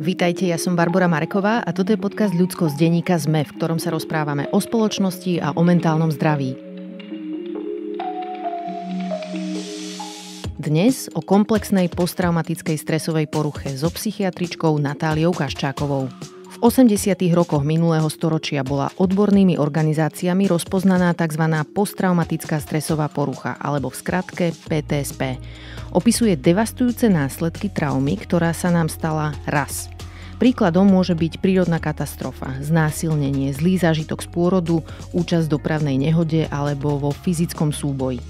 Vítajte, ja som Barbara Mareková a toto je podcast Ľudsko z denníka ZME, v ktorom sa rozprávame o spoločnosti a o mentálnom zdraví. Dnes o komplexnej posttraumatickej stresovej poruche so psychiatričkou Natáliou Kaščákovou. V 80. rokoch minulého storočia bola odbornými organizáciami rozpoznaná tzv. posttraumatická stresová porucha, alebo v skratke PTSP. Opisuje devastujúce následky traumy, ktorá sa nám stala raz – Príkladom môže byť prírodná katastrofa, znásilnenie, zlý zážitok z pôrodu, účasť v dopravnej nehode alebo vo fyzickom súboji.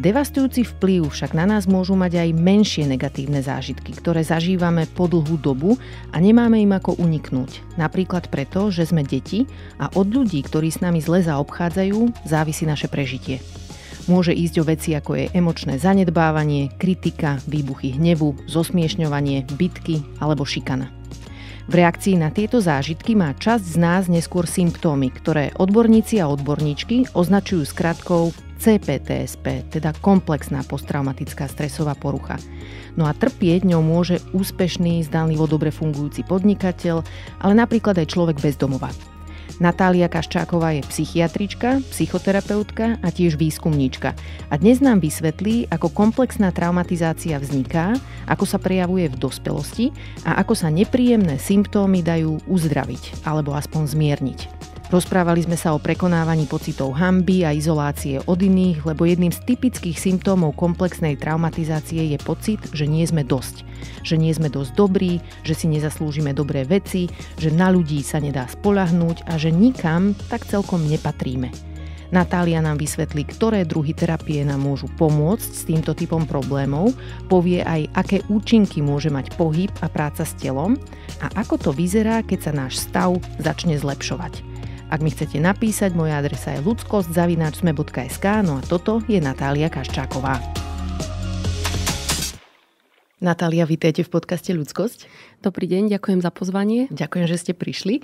Devastujúci vplyv však na nás môžu mať aj menšie negatívne zážitky, ktoré zažívame po dlhú dobu a nemáme im ako uniknúť. Napríklad preto, že sme deti a od ľudí, ktorí s nami zle zaobchádzajú, závisí naše prežitie. Môže ísť o veci ako je emočné zanedbávanie, kritika, výbuchy hnevu, zosmiešňovanie, bitky alebo šikana. V reakcii na tieto zážitky má časť z nás neskôr symptómy, ktoré odborníci a odborníčky označujú skratkou CPTSP, teda komplexná posttraumatická stresová porucha. No a trpieť ňou môže úspešný, zdanlivo dobre fungujúci podnikateľ, ale napríklad aj človek bez domova. Natália Kaščáková je psychiatrička, psychoterapeutka a tiež výskumníčka. A dnes nám vysvetlí, ako komplexná traumatizácia vzniká, ako sa prejavuje v dospelosti a ako sa nepríjemné symptómy dajú uzdraviť alebo aspoň zmierniť. Rozprávali sme sa o prekonávaní pocitov hamby a izolácie od iných, lebo jedným z typických symptómov komplexnej traumatizácie je pocit, že nie sme dosť. Že nie sme dosť dobrí, že si nezaslúžime dobré veci, že na ľudí sa nedá spolahnúť a že nikam tak celkom nepatríme. Natália nám vysvetlí, ktoré druhy terapie nám môžu pomôcť s týmto typom problémov, povie aj, aké účinky môže mať pohyb a práca s telom a ako to vyzerá, keď sa náš stav začne zlepšovať. Ak mi chcete napísať, moja adresa je ludskostzavinačsme.sk, no a toto je Natália Kaščáková. Natália, vítejte v podcaste Ľudskosť. Dobrý deň, ďakujem za pozvanie. Ďakujem, že ste prišli.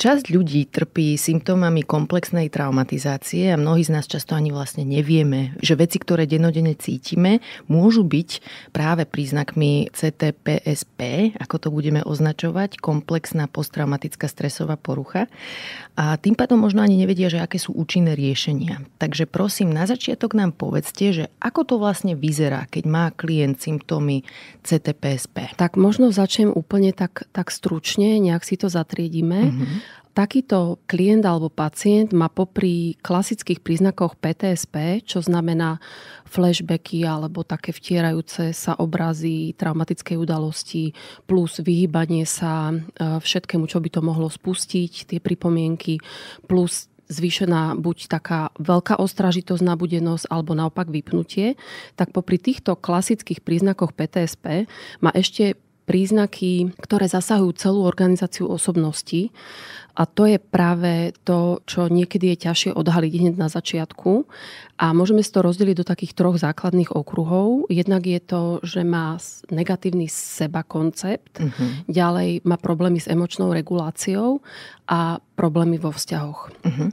Časť ľudí trpí symptómami komplexnej traumatizácie a mnohí z nás často ani vlastne nevieme, že veci, ktoré denodene cítime, môžu byť práve príznakmi CTPSP, ako to budeme označovať, komplexná posttraumatická stresová porucha. A tým pádom možno ani nevedia, že aké sú účinné riešenia. Takže prosím, na začiatok nám povedzte, že ako to vlastne vyzerá, keď má klient symptómy CTPSP. Tak možno začnem úplne tak, tak stručne, nejak si to zatriedíme. Mm-hmm. Takýto klient alebo pacient má popri klasických príznakoch PTSP, čo znamená flashbacky alebo také vtierajúce sa obrazy traumatickej udalosti, plus vyhýbanie sa e, všetkému, čo by to mohlo spustiť, tie pripomienky, plus zvýšená buď taká veľká ostražitosť, na budenosť alebo naopak vypnutie, tak popri týchto klasických príznakoch PTSP má ešte príznaky, ktoré zasahujú celú organizáciu osobnosti. A to je práve to, čo niekedy je ťažšie odhaliť hneď na začiatku. A môžeme si to rozdeliť do takých troch základných okruhov. Jednak je to, že má negatívny seba koncept, uh-huh. ďalej má problémy s emočnou reguláciou a problémy vo vzťahoch. Uh-huh.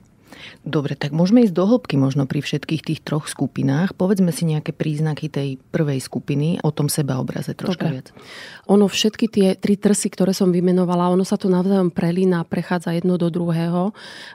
Dobre, tak môžeme ísť do hĺbky možno pri všetkých tých troch skupinách. Povedzme si nejaké príznaky tej prvej skupiny, o tom sebaobraze troška Dobre. viac. Ono všetky tie tri trsy, ktoré som vymenovala, ono sa to navzájom prelína, prechádza jedno do druhého,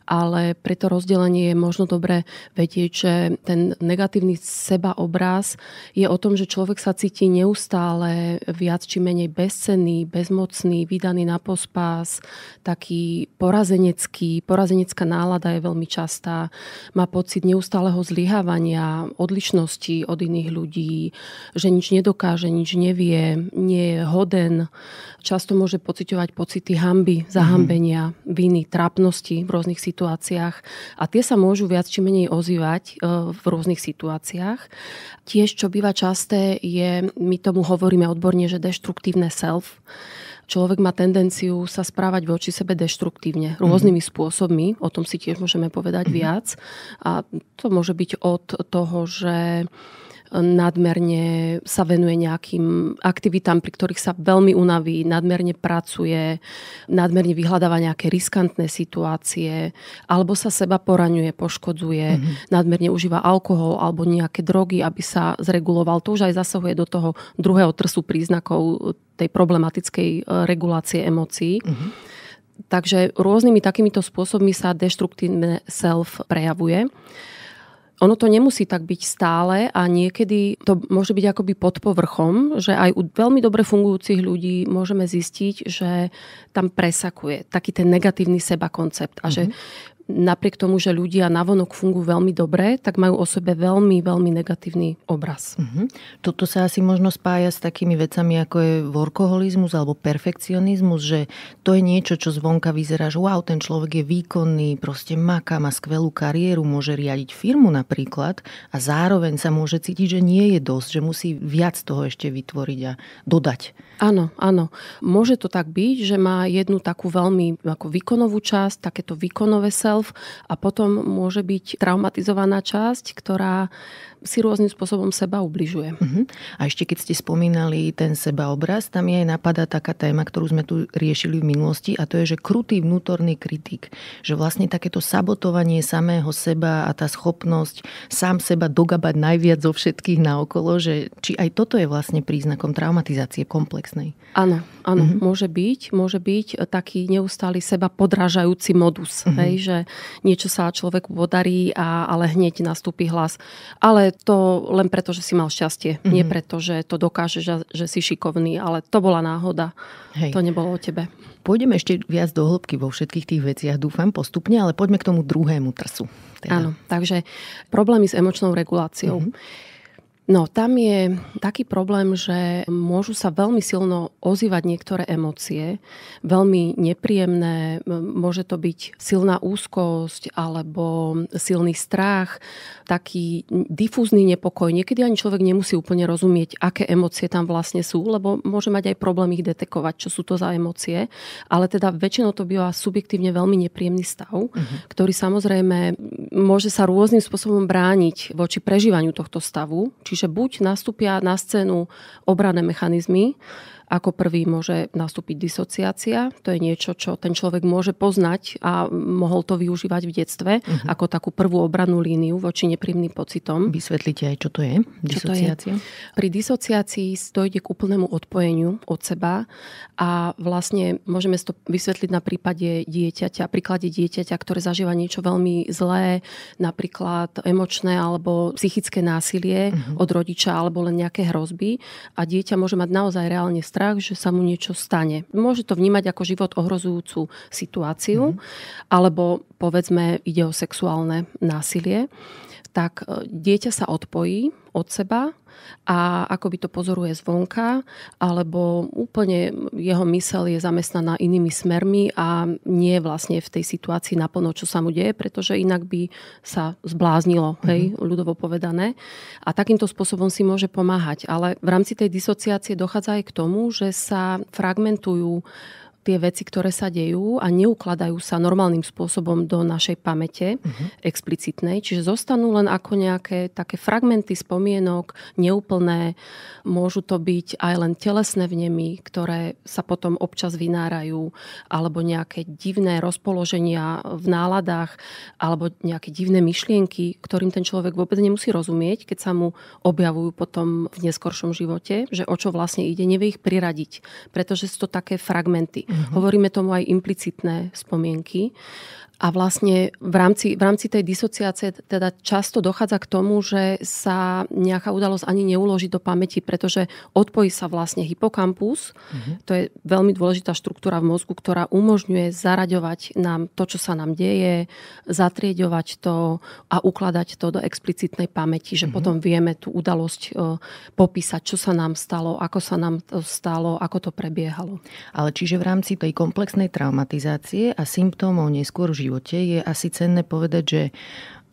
ale pre to rozdelenie je možno dobre vedieť, že ten negatívny sebaobraz je o tom, že človek sa cíti neustále viac či menej bezcenný, bezmocný, vydaný na pospás, taký porazenecký, porazenecká nálada je veľmi častá, má pocit neustáleho zlyhávania, odlišnosti od iných ľudí, že nič nedokáže, nič nevie, nie je hoden. Často môže pociťovať pocity hamby, mhm. zahambenia, viny, trápnosti v rôznych situáciách a tie sa môžu viac či menej ozývať e, v rôznych situáciách. Tiež, čo býva časté, je, my tomu hovoríme odborne, že deštruktívne self, človek má tendenciu sa správať voči sebe deštruktívne, rôznymi mm-hmm. spôsobmi, o tom si tiež môžeme povedať mm-hmm. viac. A to môže byť od toho, že nadmerne sa venuje nejakým aktivitám, pri ktorých sa veľmi unaví, nadmerne pracuje, nadmerne vyhľadáva nejaké riskantné situácie, alebo sa seba poraňuje, poškodzuje, mm-hmm. nadmerne užíva alkohol alebo nejaké drogy, aby sa zreguloval. To už aj zasahuje do toho druhého trsu príznakov tej problematickej e, regulácie emócií. Mm-hmm. Takže rôznymi takýmito spôsobmi sa deštruktívne self prejavuje ono to nemusí tak byť stále a niekedy to môže byť akoby pod povrchom, že aj u veľmi dobre fungujúcich ľudí môžeme zistiť, že tam presakuje taký ten negatívny seba koncept a mm-hmm. že mhm napriek tomu, že ľudia navonok fungujú veľmi dobre, tak majú o sebe veľmi, veľmi negatívny obraz. Mm-hmm. Toto sa asi možno spája s takými vecami, ako je workoholizmus alebo perfekcionizmus, že to je niečo, čo zvonka vyzerá, že wow, ten človek je výkonný, proste maká, má skvelú kariéru, môže riadiť firmu napríklad a zároveň sa môže cítiť, že nie je dosť, že musí viac toho ešte vytvoriť a dodať. Áno, áno. Môže to tak byť, že má jednu takú veľmi ako výkonovú časť, takéto výkonové sa self a potom môže byť traumatizovaná časť, ktorá si rôznym spôsobom seba ubližuje. Uh-huh. A ešte keď ste spomínali ten sebaobraz, tam je aj napadá taká téma, ktorú sme tu riešili v minulosti a to je, že krutý vnútorný kritik. Že vlastne takéto sabotovanie samého seba a tá schopnosť sám seba dogabať najviac zo všetkých na okolo, že či aj toto je vlastne príznakom traumatizácie komplexnej. Áno, áno, uh-huh. môže byť. Môže byť taký neustály seba podrážajúci modus, uh-huh. hej, že niečo sa človeku podarí, a, ale hneď nastúpi hlas. Ale to len preto, že si mal šťastie. Mm-hmm. Nie preto, že to dokáže, že, že si šikovný, ale to bola náhoda. Hej. To nebolo o tebe. Pôjdeme ešte viac do hĺbky vo všetkých tých veciach, dúfam, postupne, ale poďme k tomu druhému trsu. Teda. Áno, takže problémy s emočnou reguláciou. Mm-hmm. No, tam je taký problém, že môžu sa veľmi silno ozývať niektoré emócie, veľmi nepríjemné, môže to byť silná úzkosť alebo silný strach, taký difúzny nepokoj. Niekedy ani človek nemusí úplne rozumieť, aké emócie tam vlastne sú, lebo môže mať aj problém ich detekovať, čo sú to za emócie, ale teda väčšinou to býva subjektívne veľmi nepríjemný stav, uh-huh. ktorý samozrejme môže sa rôznym spôsobom brániť voči prežívaniu tohto stavu, či Čiže buď nastúpia na scénu obrané mechanizmy, ako prvý môže nastúpiť disociácia, to je niečo, čo ten človek môže poznať a mohol to využívať v detstve uh-huh. ako takú prvú obranú líniu voči nepríjemným pocitom. Vysvetlite aj, čo to je disociácia. to je? Pri disociácii dojde k úplnému odpojeniu od seba a vlastne môžeme to vysvetliť na prípade dieťaťa, príklade dieťaťa, ktoré zažíva niečo veľmi zlé, napríklad emočné alebo psychické násilie uh-huh. od rodiča alebo len nejaké hrozby a dieťa môže mať naozaj reálne strach strach, že sa mu niečo stane. Môže to vnímať ako život ohrozujúcu situáciu, mm alebo povedzme ide o sexuálne násilie tak e, dieťa sa odpojí od seba a ako by to pozoruje zvonka, alebo úplne jeho mysel je zamestnaná inými smermi a nie vlastne v tej situácii naplno, čo sa mu deje, pretože inak by sa zbláznilo, hej, mm-hmm. ľudovo povedané. A takýmto spôsobom si môže pomáhať. Ale v rámci tej disociácie dochádza aj k tomu, že sa fragmentujú tie veci, ktoré sa dejú a neukladajú sa normálnym spôsobom do našej pamäte uh-huh. explicitnej, čiže zostanú len ako nejaké také fragmenty spomienok, neúplné, môžu to byť aj len telesné vnemy, ktoré sa potom občas vynárajú, alebo nejaké divné rozpoloženia v náladách, alebo nejaké divné myšlienky, ktorým ten človek vôbec nemusí rozumieť, keď sa mu objavujú potom v neskoršom živote, že o čo vlastne ide, nevie ich priradiť, pretože sú to také fragmenty. Mm-hmm. Hovoríme tomu aj implicitné spomienky. A vlastne v rámci, v rámci tej disociácie teda často dochádza k tomu, že sa nejaká udalosť ani neuloží do pamäti, pretože odpojí sa vlastne hypokampus. Mm-hmm. To je veľmi dôležitá štruktúra v mozgu, ktorá umožňuje zaraďovať nám to, čo sa nám deje, zatrieďovať to a ukladať to do explicitnej pamäti, že mm-hmm. potom vieme tú udalosť e, popísať, čo sa nám stalo, ako sa nám to stalo, ako to prebiehalo. Ale čiže v rámci tej komplexnej traumatizácie a symptómov neskôr živote je asi cenné povedať, že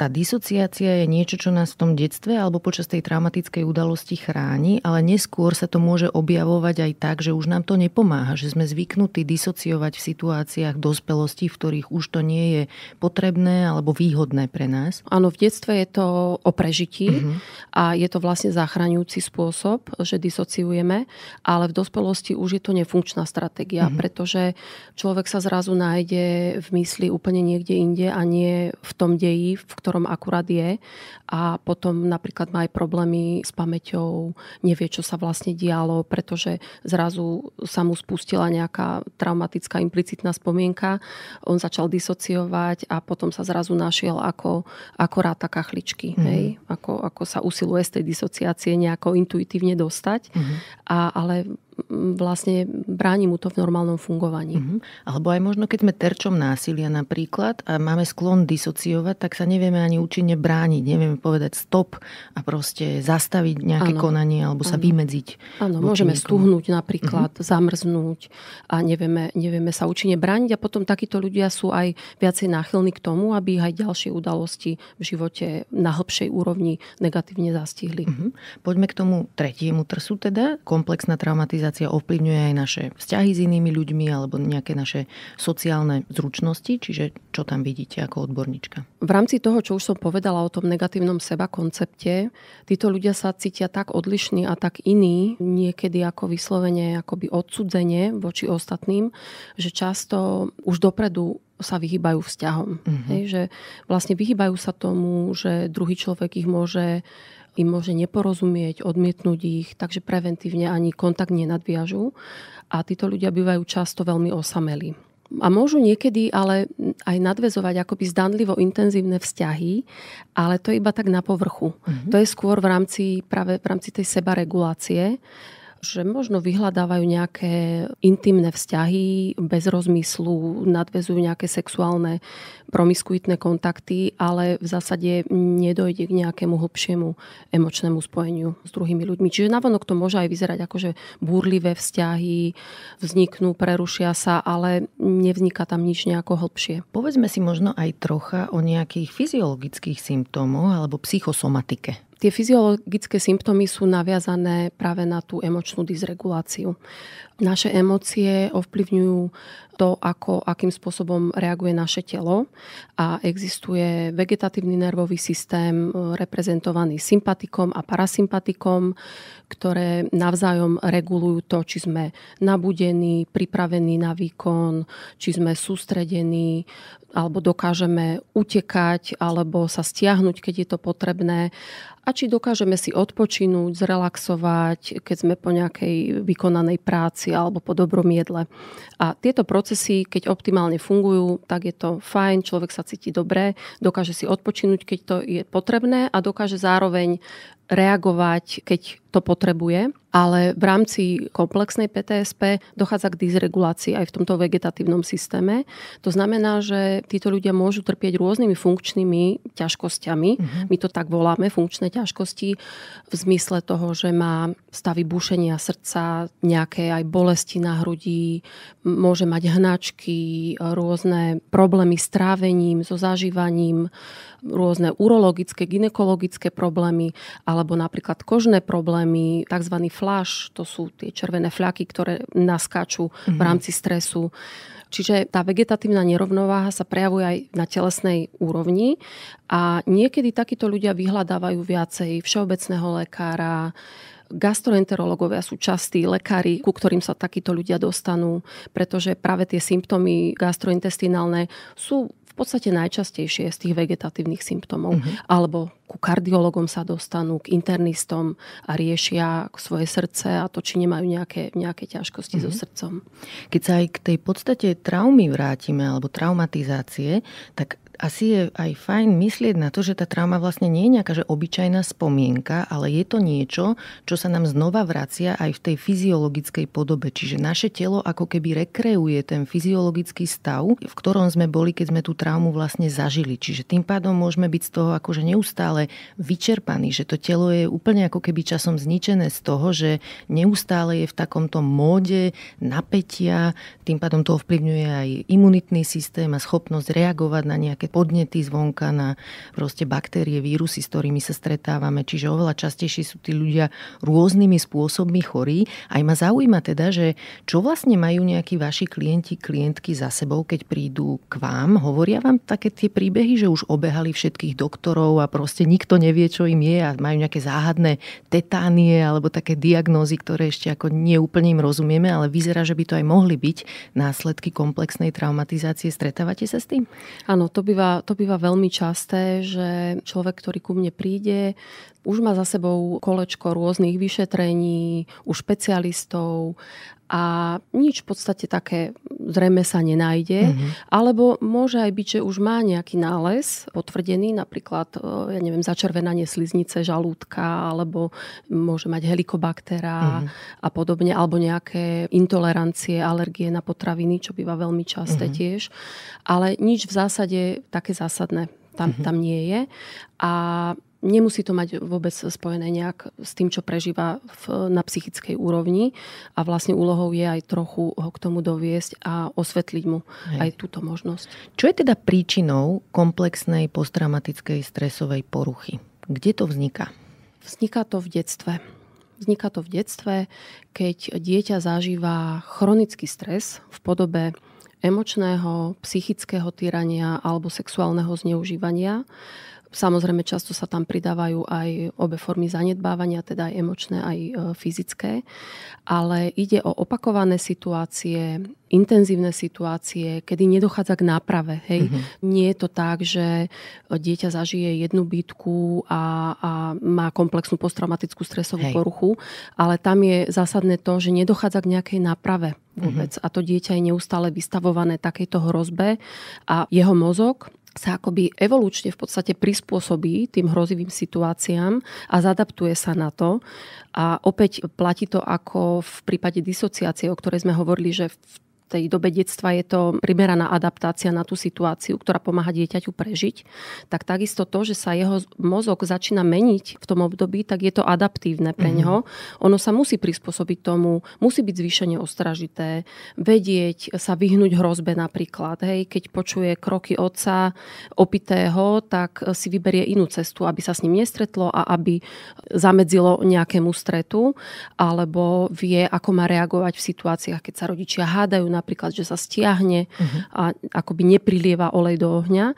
tá disociácia je niečo, čo nás v tom detstve alebo počas tej traumatickej udalosti chráni, ale neskôr sa to môže objavovať aj tak, že už nám to nepomáha, že sme zvyknutí disociovať v situáciách dospelosti, v ktorých už to nie je potrebné alebo výhodné pre nás. Áno, v detstve je to o prežití uh-huh. a je to vlastne záchraňujúci spôsob, že disociujeme, ale v dospelosti už je to nefunkčná stratégia, uh-huh. pretože človek sa zrazu nájde v mysli úplne niekde inde a nie v tom deji, v ktorom ktorom akurát je a potom napríklad má aj problémy s pamäťou, nevie, čo sa vlastne dialo, pretože zrazu sa mu spustila nejaká traumatická implicitná spomienka, on začal disociovať a potom sa zrazu našiel ako, ako ráta kachličky, mm-hmm. hej? Ako, ako sa usiluje z tej disociácie nejako intuitívne dostať, mm-hmm. a, ale vlastne bráni mu to v normálnom fungovaní. Mm-hmm. Alebo aj možno, keď sme terčom násilia napríklad a máme sklon disociovať, tak sa nevieme ani účinne brániť, nevieme povedať stop a proste zastaviť nejaké ano. konanie alebo ano. sa vymedziť. Áno, môžeme niekomu. stuhnúť napríklad, mm-hmm. zamrznúť a nevieme, nevieme sa účinne brániť a potom takíto ľudia sú aj viacej náchylní k tomu, aby aj ďalšie udalosti v živote na hĺbšej úrovni negatívne zastihli. Mm-hmm. Poďme k tomu tretiemu trsu teda, komplexná traumatizácia socializácia ovplyvňuje aj naše vzťahy s inými ľuďmi alebo nejaké naše sociálne zručnosti, čiže čo tam vidíte ako odborníčka? V rámci toho, čo už som povedala o tom negatívnom seba koncepte, títo ľudia sa cítia tak odlišní a tak iní, niekedy ako vyslovene akoby odsudzenie voči ostatným, že často už dopredu sa vyhýbajú vzťahom. Mm-hmm. Hej, že vlastne vyhýbajú sa tomu, že druhý človek ich môže im môže neporozumieť, odmietnúť ich, takže preventívne ani kontakt nenadviažú. A títo ľudia bývajú často veľmi osamelí. A môžu niekedy ale aj nadvezovať akoby zdanlivo intenzívne vzťahy, ale to je iba tak na povrchu. Mm-hmm. To je skôr v rámci, práve v rámci tej sebaregulácie, že možno vyhľadávajú nejaké intimné vzťahy bez rozmyslu, nadvezujú nejaké sexuálne promiskuitné kontakty, ale v zásade nedojde k nejakému hlbšiemu emočnému spojeniu s druhými ľuďmi. Čiže navonok to môže aj vyzerať ako, že búrlivé vzťahy vzniknú, prerušia sa, ale nevzniká tam nič nejako hlbšie. Povedzme si možno aj trocha o nejakých fyziologických symptómoch alebo psychosomatike. Tie fyziologické symptómy sú naviazané práve na tú emočnú dysreguláciu. Naše emócie ovplyvňujú to, ako, akým spôsobom reaguje naše telo a existuje vegetatívny nervový systém e, reprezentovaný sympatikom a parasympatikom, ktoré navzájom regulujú to, či sme nabudení, pripravení na výkon, či sme sústredení, alebo dokážeme utekať, alebo sa stiahnuť, keď je to potrebné a či dokážeme si odpočinúť, zrelaxovať, keď sme po nejakej vykonanej práci alebo po dobrom jedle. A tieto procesy, keď optimálne fungujú, tak je to fajn, človek sa cíti dobre, dokáže si odpočinúť, keď to je potrebné a dokáže zároveň reagovať, keď to potrebuje ale v rámci komplexnej PTSP dochádza k dysregulácii aj v tomto vegetatívnom systéme. To znamená, že títo ľudia môžu trpieť rôznymi funkčnými ťažkosťami. Uh-huh. My to tak voláme, funkčné ťažkosti, v zmysle toho, že má stavy bušenia srdca, nejaké aj bolesti na hrudi, môže mať hnačky, rôzne problémy s trávením, so zažívaním, rôzne urologické, ginekologické problémy alebo napríklad kožné problémy, tzv. flash, to sú tie červené fľaky, ktoré naskáču mm-hmm. v mhm. rámci stresu. Čiže tá vegetatívna nerovnováha sa prejavuje aj na telesnej úrovni a niekedy takíto ľudia vyhľadávajú viacej všeobecného lekára, gastroenterológovia sú častí lekári, ku ktorým sa takíto ľudia dostanú, pretože práve tie symptómy gastrointestinálne sú podstate najčastejšie z tých vegetatívnych symptómov. Uh-huh. Alebo ku kardiologom sa dostanú, k internistom a riešia svoje srdce a to, či nemajú nejaké, nejaké ťažkosti mm-hmm. so mhm. srdcom. Keď sa aj k tej podstate traumy vrátime alebo traumatizácie, tak asi je aj fajn myslieť na to, že tá trauma vlastne nie je nejaká že obyčajná spomienka, ale je to niečo, čo sa nám znova vracia aj v tej fyziologickej podobe. Čiže naše telo ako keby rekreuje ten fyziologický stav, v ktorom sme boli, keď sme tú traumu vlastne zažili. Čiže tým pádom môžeme byť z toho akože neustále vyčerpaní, že to telo je úplne ako keby časom zničené z toho, že neustále je v takomto móde napätia, tým pádom to ovplyvňuje aj imunitný systém a schopnosť reagovať na nejaké podnety zvonka na proste baktérie, vírusy, s ktorými sa stretávame. Čiže oveľa častejšie sú tí ľudia rôznymi spôsobmi chorí. Aj ma zaujíma teda, že čo vlastne majú nejakí vaši klienti, klientky za sebou, keď prídu k vám. Hovoria vám také tie príbehy, že už obehali všetkých doktorov a proste nikto nevie, čo im je a majú nejaké záhadné tetánie alebo také diagnózy, ktoré ešte ako neúplne im rozumieme, ale vyzerá, že by to aj mohli byť následky komplexnej traumatizácie. Stretávate sa s tým? Áno, to býva býva, to býva veľmi časté, že človek, ktorý ku mne príde, už má za sebou kolečko rôznych vyšetrení, u špecialistov a nič v podstate také zrejme sa nenájde. Mm-hmm. Alebo môže aj byť, že už má nejaký nález potvrdený, napríklad, e, ja neviem, začervenanie sliznice žalúdka, alebo môže mať helikobaktera mm-hmm. a podobne, alebo nejaké intolerancie, alergie na potraviny, čo býva veľmi časté mm-hmm. tiež. Ale nič v zásade také zásadné tam, mm-hmm. tam nie je. A Nemusí to mať vôbec spojené nejak s tým, čo prežíva v, na psychickej úrovni a vlastne úlohou je aj trochu ho k tomu doviesť a osvetliť mu Hej. aj túto možnosť. Čo je teda príčinou komplexnej posttraumatickej stresovej poruchy? Kde to vzniká? Vzniká to v detstve. Vzniká to v detstve, keď dieťa zažíva chronický stres v podobe emočného, psychického týrania alebo sexuálneho zneužívania Samozrejme, často sa tam pridávajú aj obe formy zanedbávania, teda aj emočné, aj e, fyzické. Ale ide o opakované situácie, intenzívne situácie, kedy nedochádza k náprave. Hej? Mm-hmm. Nie je to tak, že dieťa zažije jednu bytku a, a má komplexnú posttraumatickú stresovú hej. poruchu, ale tam je zásadné to, že nedochádza k nejakej náprave mhm. vôbec. Mm-hmm. A to dieťa je neustále vystavované takejto hrozbe a jeho mozog sa akoby evolučne v podstate prispôsobí tým hrozivým situáciám a zadaptuje sa na to. A opäť platí to ako v prípade disociácie, o ktorej sme hovorili, že v tej dobe detstva je to primeraná adaptácia na tú situáciu, ktorá pomáha dieťaťu prežiť, tak takisto to, že sa jeho mozog začína meniť v tom období, tak je to adaptívne pre mhm. neho. Mm-hmm. Ono sa musí prispôsobiť tomu, musí byť zvýšene ostražité, vedieť sa vyhnúť hrozbe napríklad. Hej, keď počuje kroky otca opitého, tak si vyberie inú cestu, aby sa s ním nestretlo a aby zamedzilo nejakému stretu, alebo vie, ako má reagovať v situáciách, keď sa rodičia hádajú na napríklad, že sa stiahne uh-huh. a akoby neprilieva olej do ohňa.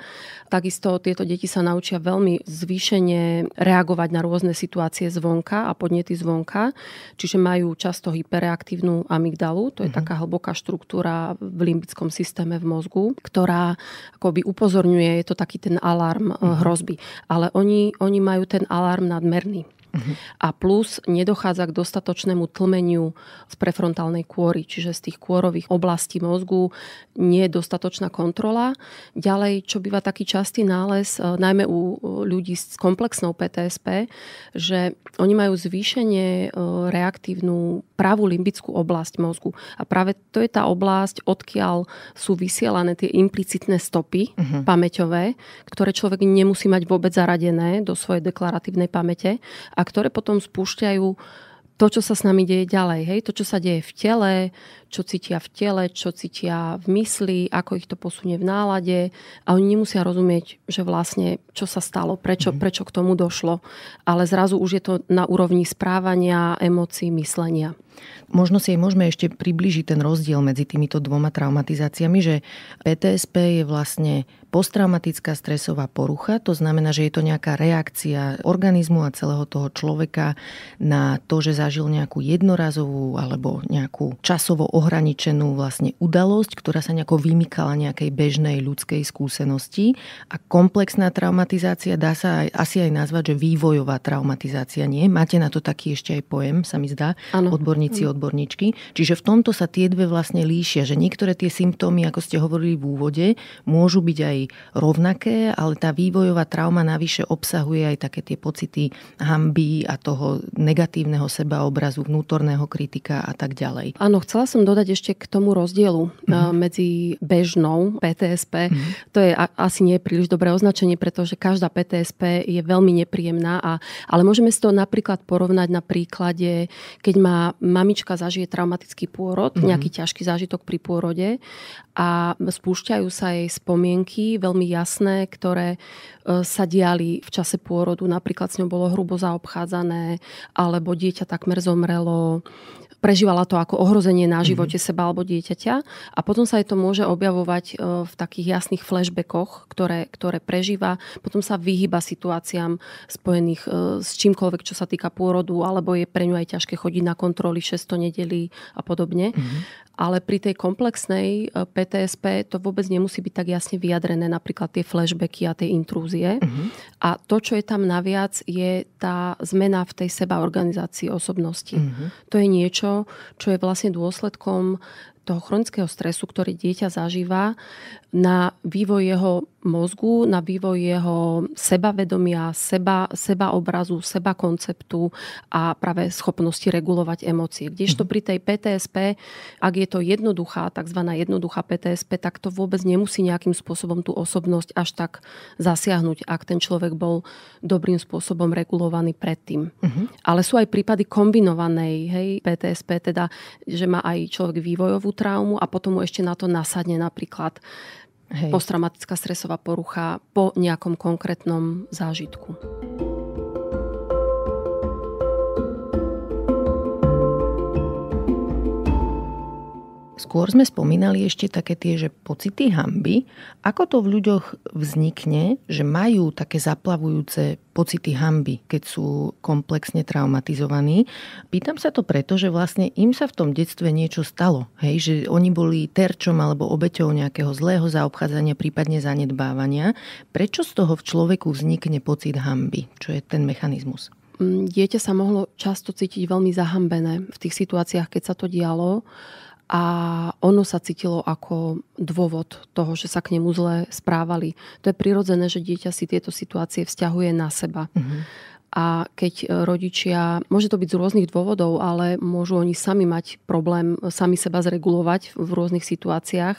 Takisto tieto deti sa naučia veľmi zvýšene reagovať na rôzne situácie zvonka a podnety zvonka, čiže majú často hyperreaktívnu amygdalu, to je uh-huh. taká hlboká štruktúra v limbickom systéme v mozgu, ktorá akoby upozorňuje, je to taký ten alarm uh-huh. hrozby. Ale oni, oni majú ten alarm nadmerný. Uh-huh. A plus nedochádza k dostatočnému tlmeniu z prefrontálnej kôry, čiže z tých kôrových oblastí mozgu nie je dostatočná kontrola. Ďalej, čo býva taký častý nález, e, najmä u e, ľudí s komplexnou PTSP, že oni majú zvýšenie e, reaktívnu pravú limbickú oblasť mozgu. A práve to je tá oblasť, odkiaľ sú vysielané tie implicitné stopy uh-huh. pamäťové, ktoré človek nemusí mať vôbec zaradené do svojej deklaratívnej pamäte a ktoré potom spúšťajú to, čo sa s nami deje ďalej. Hej? To, čo sa deje v tele, čo cítia v tele, čo cítia v mysli, ako ich to posunie v nálade. A oni nemusia rozumieť, že vlastne čo sa stalo, prečo, mm-hmm. prečo k tomu došlo. Ale zrazu už je to na úrovni správania, emócií, myslenia. Možno si aj môžeme ešte približiť ten rozdiel medzi týmito dvoma traumatizáciami, že PTSP je vlastne posttraumatická stresová porucha, to znamená, že je to nejaká reakcia organizmu a celého toho človeka na to, že zažil nejakú jednorazovú alebo nejakú časovo ohraničenú vlastne udalosť, ktorá sa nejako vymykala nejakej bežnej ľudskej skúsenosti. A komplexná traumatizácia dá sa aj, asi aj nazvať, že vývojová traumatizácia nie. Máte na to taký ešte aj pojem, sa mi zdá, ano. odborníci, odborníčky. Čiže v tomto sa tie dve vlastne líšia, že niektoré tie symptómy, ako ste hovorili v úvode, môžu byť aj rovnaké, ale tá vývojová trauma navyše obsahuje aj také tie pocity hamby a toho negatívneho sebaobrazu, vnútorného kritika a tak ďalej. Áno, chcela som dodať ešte k tomu rozdielu mm-hmm. medzi bežnou PTSP. Mm-hmm. To je a, asi nie je príliš dobré označenie, pretože každá PTSP je veľmi nepríjemná, a, ale môžeme si to napríklad porovnať na príklade, keď má mamička zažije traumatický pôrod, mm-hmm. nejaký ťažký zážitok pri pôrode a spúšťajú sa jej spomienky veľmi jasné, ktoré e, sa diali v čase pôrodu. Napríklad s ňou bolo hrubo zaobchádzané, alebo dieťa takmer zomrelo. Prežívala to ako ohrozenie na mhm. živote mm-hmm. seba alebo dieťaťa. A potom sa jej to môže objavovať e, v takých jasných flashbackoch, ktoré, ktoré prežíva. Potom sa vyhýba situáciám spojených e, s čímkoľvek, čo sa týka pôrodu, alebo je pre ňu aj ťažké chodiť na kontroly 6 nedelí a podobne. Mm-hmm ale pri tej komplexnej PTSP e, to vôbec nemusí byť tak jasne vyjadrené, napríklad tie flashbacky a tie intrúzie. Uh-huh. A to, čo je tam naviac, je tá zmena v tej sebaorganizácii osobnosti. Uh-huh. To je niečo, čo je vlastne dôsledkom toho chronického stresu, ktorý dieťa zažíva na vývoj jeho mozgu, na vývoj jeho sebavedomia, seba, sebaobrazu, seba konceptu a práve schopnosti regulovať emócie. Kdežto mhm. pri tej PTSP, ak je to jednoduchá, tzv. jednoduchá PTSP, tak to vôbec nemusí nejakým spôsobom tú osobnosť až tak zasiahnuť, ak ten človek bol dobrým spôsobom regulovaný predtým. Uh-huh. Ale sú aj prípady kombinovanej hej, PTSP, teda, že má aj človek vývojovú traumu a potom mu ešte na to nasadne napríklad Hej. posttraumatická stresová porucha po nejakom konkrétnom zážitku. Skôr sme spomínali ešte také tie, že pocity hamby. Ako to v ľuďoch vznikne, že majú také zaplavujúce pocity hamby, keď sú komplexne traumatizovaní? Pýtam sa to preto, že vlastne im sa v tom detstve niečo stalo. Hej? Že oni boli terčom alebo obeťou nejakého zlého zaobchádzania, prípadne zanedbávania. Prečo z toho v človeku vznikne pocit hamby? Čo je ten mechanizmus? Mm, dieťa sa mohlo často cítiť veľmi zahambené v tých situáciách, keď sa to dialo a ono sa cítilo ako dôvod toho, že sa k nemu zle správali. To je prirodzené, že dieťa si tieto situácie vzťahuje na seba. Mm-hmm. A keď e, rodičia, môže to byť z rôznych dôvodov, ale môžu oni sami mať problém e, sami seba zregulovať v rôznych situáciách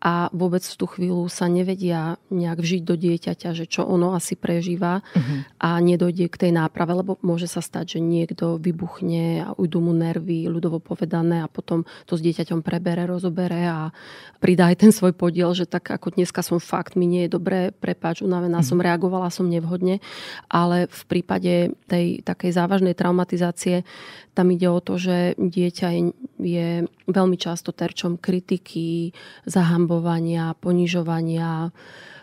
a vôbec v tú chvíľu sa nevedia nejak vžiť do dieťaťa, že čo ono asi prežíva uh-huh. a nedojde k tej náprave, lebo môže sa stať, že niekto vybuchne a ujdu mu nervy, ľudovo povedané a potom to s dieťaťom prebere, rozobere a pridá aj ten svoj podiel, že tak ako dneska som fakt, mi nie je dobré, prepáč, unavená uh-huh. som, reagovala som nevhodne, ale v prípade tej takej závažnej traumatizácie tam ide o to, že dieťa je, je veľmi často terčom kritiky, zahambenia hambovania, ponižovania,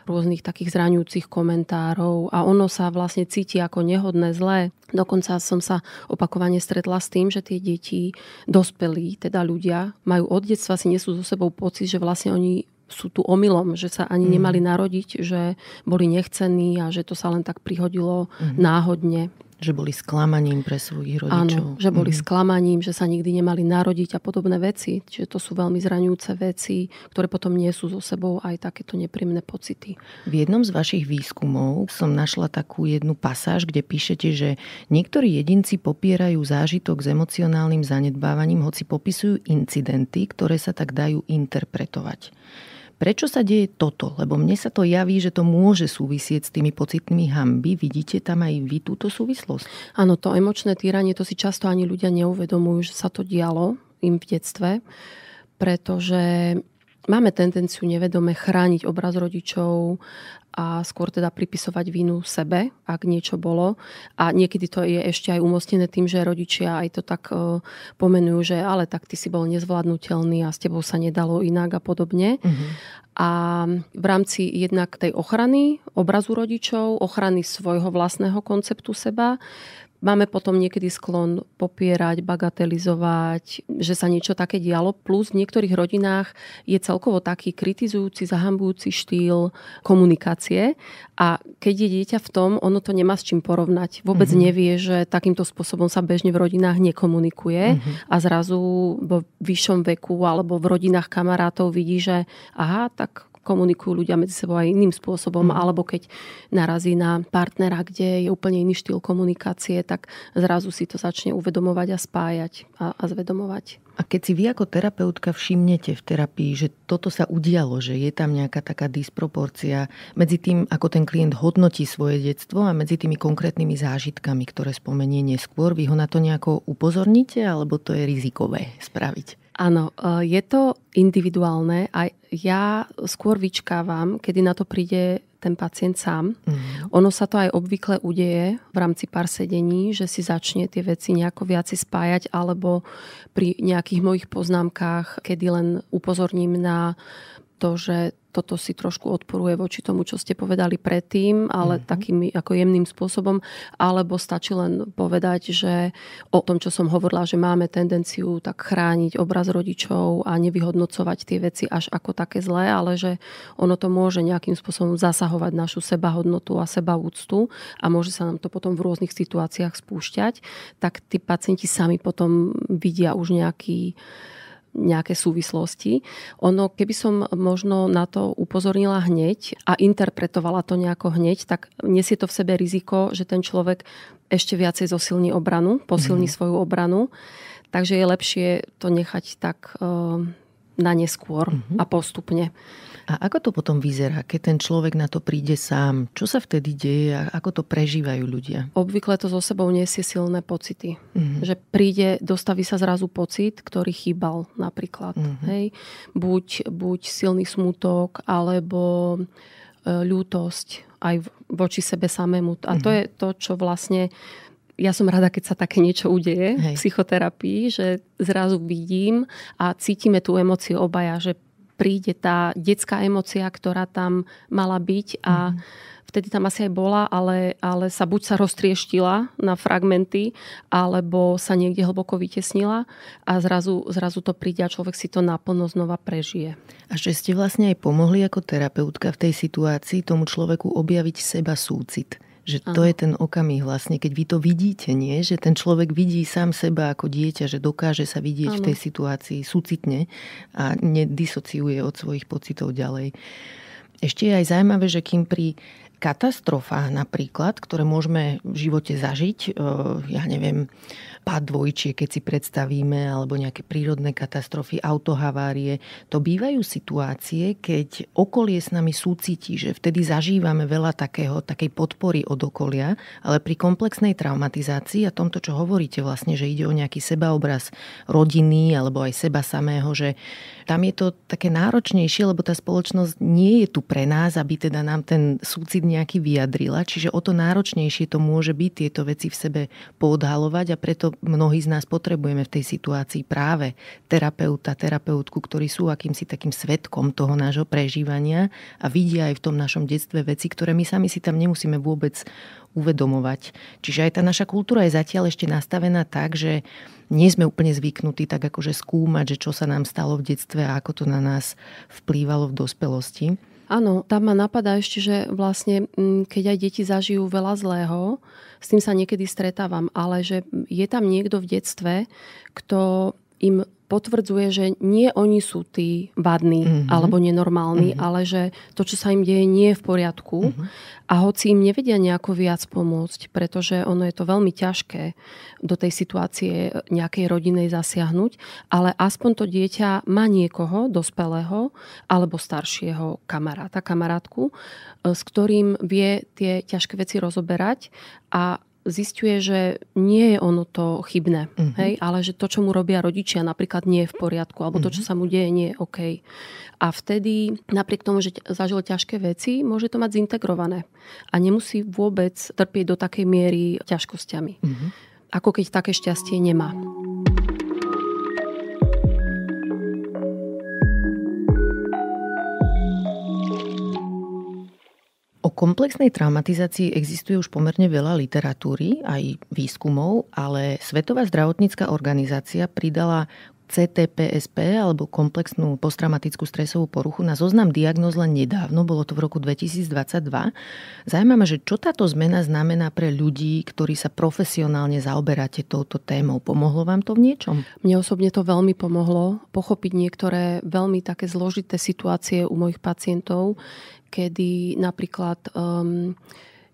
rôznych takých zraňujúcich komentárov a ono sa vlastne cíti ako nehodné, zlé. Dokonca som sa opakovane stretla s tým, že tie deti, dospelí, teda ľudia, majú od detstva si nesú so sebou pocit, že vlastne oni sú tu omylom, že sa ani mm. nemali narodiť, že boli nechcení a že to sa len tak prihodilo mm. náhodne. Že boli sklamaním pre svojich rodičov. Áno, že boli mm. sklamaním, že sa nikdy nemali narodiť a podobné veci. Čiže to sú veľmi zraňujúce veci, ktoré potom nie sú so sebou aj takéto neprimné pocity. V jednom z vašich výskumov som našla takú jednu pasáž, kde píšete, že niektorí jedinci popierajú zážitok s emocionálnym zanedbávaním, hoci popisujú incidenty, ktoré sa tak dajú interpretovať. Prečo sa deje toto? Lebo mne sa to javí, že to môže súvisieť s tými pocitnými. hamby. Vidíte tam aj vy túto súvislosť? Áno, to emočné týranie, to si často ani ľudia neuvedomujú, že sa to dialo im v detstve, pretože máme tendenciu nevedome chrániť obraz rodičov a skôr teda pripisovať vinu sebe, ak niečo bolo. A niekedy to je ešte aj umostnené tým, že rodičia aj to tak e, pomenujú, že ale tak ty si bol nezvládnutelný a s tebou sa nedalo inak a podobne. Mm-hmm. A v rámci jednak tej ochrany obrazu rodičov, ochrany svojho vlastného konceptu seba, Máme potom niekedy sklon popierať, bagatelizovať, že sa niečo také dialo. Plus v niektorých rodinách je celkovo taký kritizujúci, zahambujúci štýl komunikácie a keď je dieťa v tom, ono to nemá s čím porovnať. Vôbec mm-hmm. nevie, že takýmto spôsobom sa bežne v rodinách nekomunikuje mm-hmm. a zrazu vo vyššom veku alebo v rodinách kamarátov vidí, že aha, tak komunikujú ľudia medzi sebou aj iným spôsobom, mm. alebo keď narazí na partnera, kde je úplne iný štýl komunikácie, tak zrazu si to začne uvedomovať a spájať a, a zvedomovať. A keď si vy ako terapeutka všimnete v terapii, že toto sa udialo, že je tam nejaká taká disproporcia medzi tým, ako ten klient hodnotí svoje detstvo a medzi tými konkrétnymi zážitkami, ktoré spomenie neskôr, vy ho na to nejako upozorníte alebo to je rizikové spraviť? Áno, e, je to individuálne a ja skôr vyčkávam, kedy na to príde ten pacient sám. Mm. Ono sa to aj obvykle udeje v rámci pár sedení, že si začne tie veci nejako viac spájať alebo pri nejakých mojich poznámkach, kedy len upozorním na to, že toto si trošku odporuje voči tomu, čo ste povedali predtým, ale mm-hmm. takým ako jemným spôsobom, alebo stačí len povedať, že o tom, čo som hovorila, že máme tendenciu tak chrániť obraz rodičov a nevyhodnocovať tie veci až ako také zlé, ale že ono to môže nejakým spôsobom zasahovať našu sebahodnotu a sebaúctu a môže sa nám to potom v rôznych situáciách spúšťať, tak tí pacienti sami potom vidia už nejaký nejaké súvislosti. Ono, keby som možno na to upozornila hneď a interpretovala to nejako hneď, tak nesie to v sebe riziko, že ten človek ešte viacej zosilní obranu, posilní mm. svoju obranu. Takže je lepšie to nechať tak eh, na neskôr mm-hmm. a postupne. A ako to potom vyzerá, keď ten človek na to príde sám? Čo sa vtedy deje a ako to prežívajú ľudia? Obvykle to so sebou nesie silné pocity. Mm-hmm. Že príde, dostaví sa zrazu pocit, ktorý chýbal napríklad. Mm-hmm. Hej? Buď, buď silný smutok, alebo e, ľútosť aj voči sebe samému. A to mm-hmm. je to, čo vlastne ja som rada, keď sa také niečo udeje Hej. v psychoterapii, že zrazu vidím a cítime tú emociu obaja, že príde tá detská emocia, ktorá tam mala byť a mhm. vtedy tam asi aj bola, ale, ale sa buď sa roztrieštila na fragmenty, alebo sa niekde hlboko vytesnila a zrazu, zrazu to príde a človek si to naplno znova prežije. A že ste vlastne aj pomohli ako terapeutka v tej situácii tomu človeku objaviť seba súcit že to ano. je ten okamih vlastne, keď vy to vidíte, nie? Že ten človek vidí sám seba ako dieťa, že dokáže sa vidieť ano. v tej situácii súcitne a nedisociuje od svojich pocitov ďalej. Ešte je aj zaujímavé, že kým pri katastrofách napríklad, ktoré môžeme v živote zažiť, e, ja neviem, pád dvojčie, keď si predstavíme, alebo nejaké prírodné katastrofy, autohavárie, to bývajú situácie, keď okolie s nami súcití, že vtedy zažívame veľa takého, takej podpory od okolia, ale pri komplexnej traumatizácii a tomto, čo hovoríte vlastne, že ide o nejaký sebaobraz rodiny alebo aj seba samého, že tam je to také náročnejšie, lebo tá spoločnosť nie je tu pre nás, aby teda nám ten súcit nejaký vyjadrila, čiže o to náročnejšie to môže byť tieto veci v sebe poodhalovať a preto mnohí z nás potrebujeme v tej situácii práve terapeuta, terapeutku, ktorí sú akýmsi takým svetkom toho nášho prežívania a vidia aj v tom našom detstve veci, ktoré my sami si tam nemusíme vôbec uvedomovať. Čiže aj tá naša kultúra je zatiaľ ešte nastavená tak, že nie sme úplne zvyknutí tak akože skúmať, že čo sa nám stalo v detstve a ako to na nás vplývalo v dospelosti. Áno, tam ma napadá ešte, že vlastne mm, keď aj deti zažijú veľa zlého, s tým sa niekedy stretávam, ale že je tam niekto v detstve, kto im potvrdzuje, že nie oni sú tí vadní mm-hmm. alebo nenormálni, mm-hmm. ale že to, čo sa im deje, nie je v poriadku. Mm-hmm. A hoci im nevedia nejako viac pomôcť, pretože ono je to veľmi ťažké do tej situácie nejakej rodinej zasiahnuť, ale aspoň to dieťa má niekoho, dospelého alebo staršieho kamaráta, kamarátku, e, s ktorým vie tie ťažké veci rozoberať a zistuje, že nie je ono to chybné, mm-hmm. hej, ale že to, čo mu robia rodičia, napríklad nie je v poriadku, alebo mm-hmm. to, čo mhm. sa mu deje, nie je OK. A vtedy, napriek tomu, že zažil ťažké veci, môže to mať zintegrované a nemusí vôbec trpieť do takej miery ťažkosťami, mm-hmm. ako keď také šťastie nemá. komplexnej traumatizácii existuje už pomerne veľa literatúry, aj výskumov, ale Svetová zdravotnícká organizácia pridala CTPSP alebo komplexnú posttraumatickú stresovú poruchu na zoznam diagnóz len nedávno, bolo to v roku 2022. Zajímavé, že čo táto zmena znamená pre ľudí, ktorí sa profesionálne zaoberáte touto témou. Pomohlo vám to v niečom? Mne osobne to veľmi pomohlo pochopiť niektoré veľmi také zložité situácie u mojich pacientov, kedy napríklad um,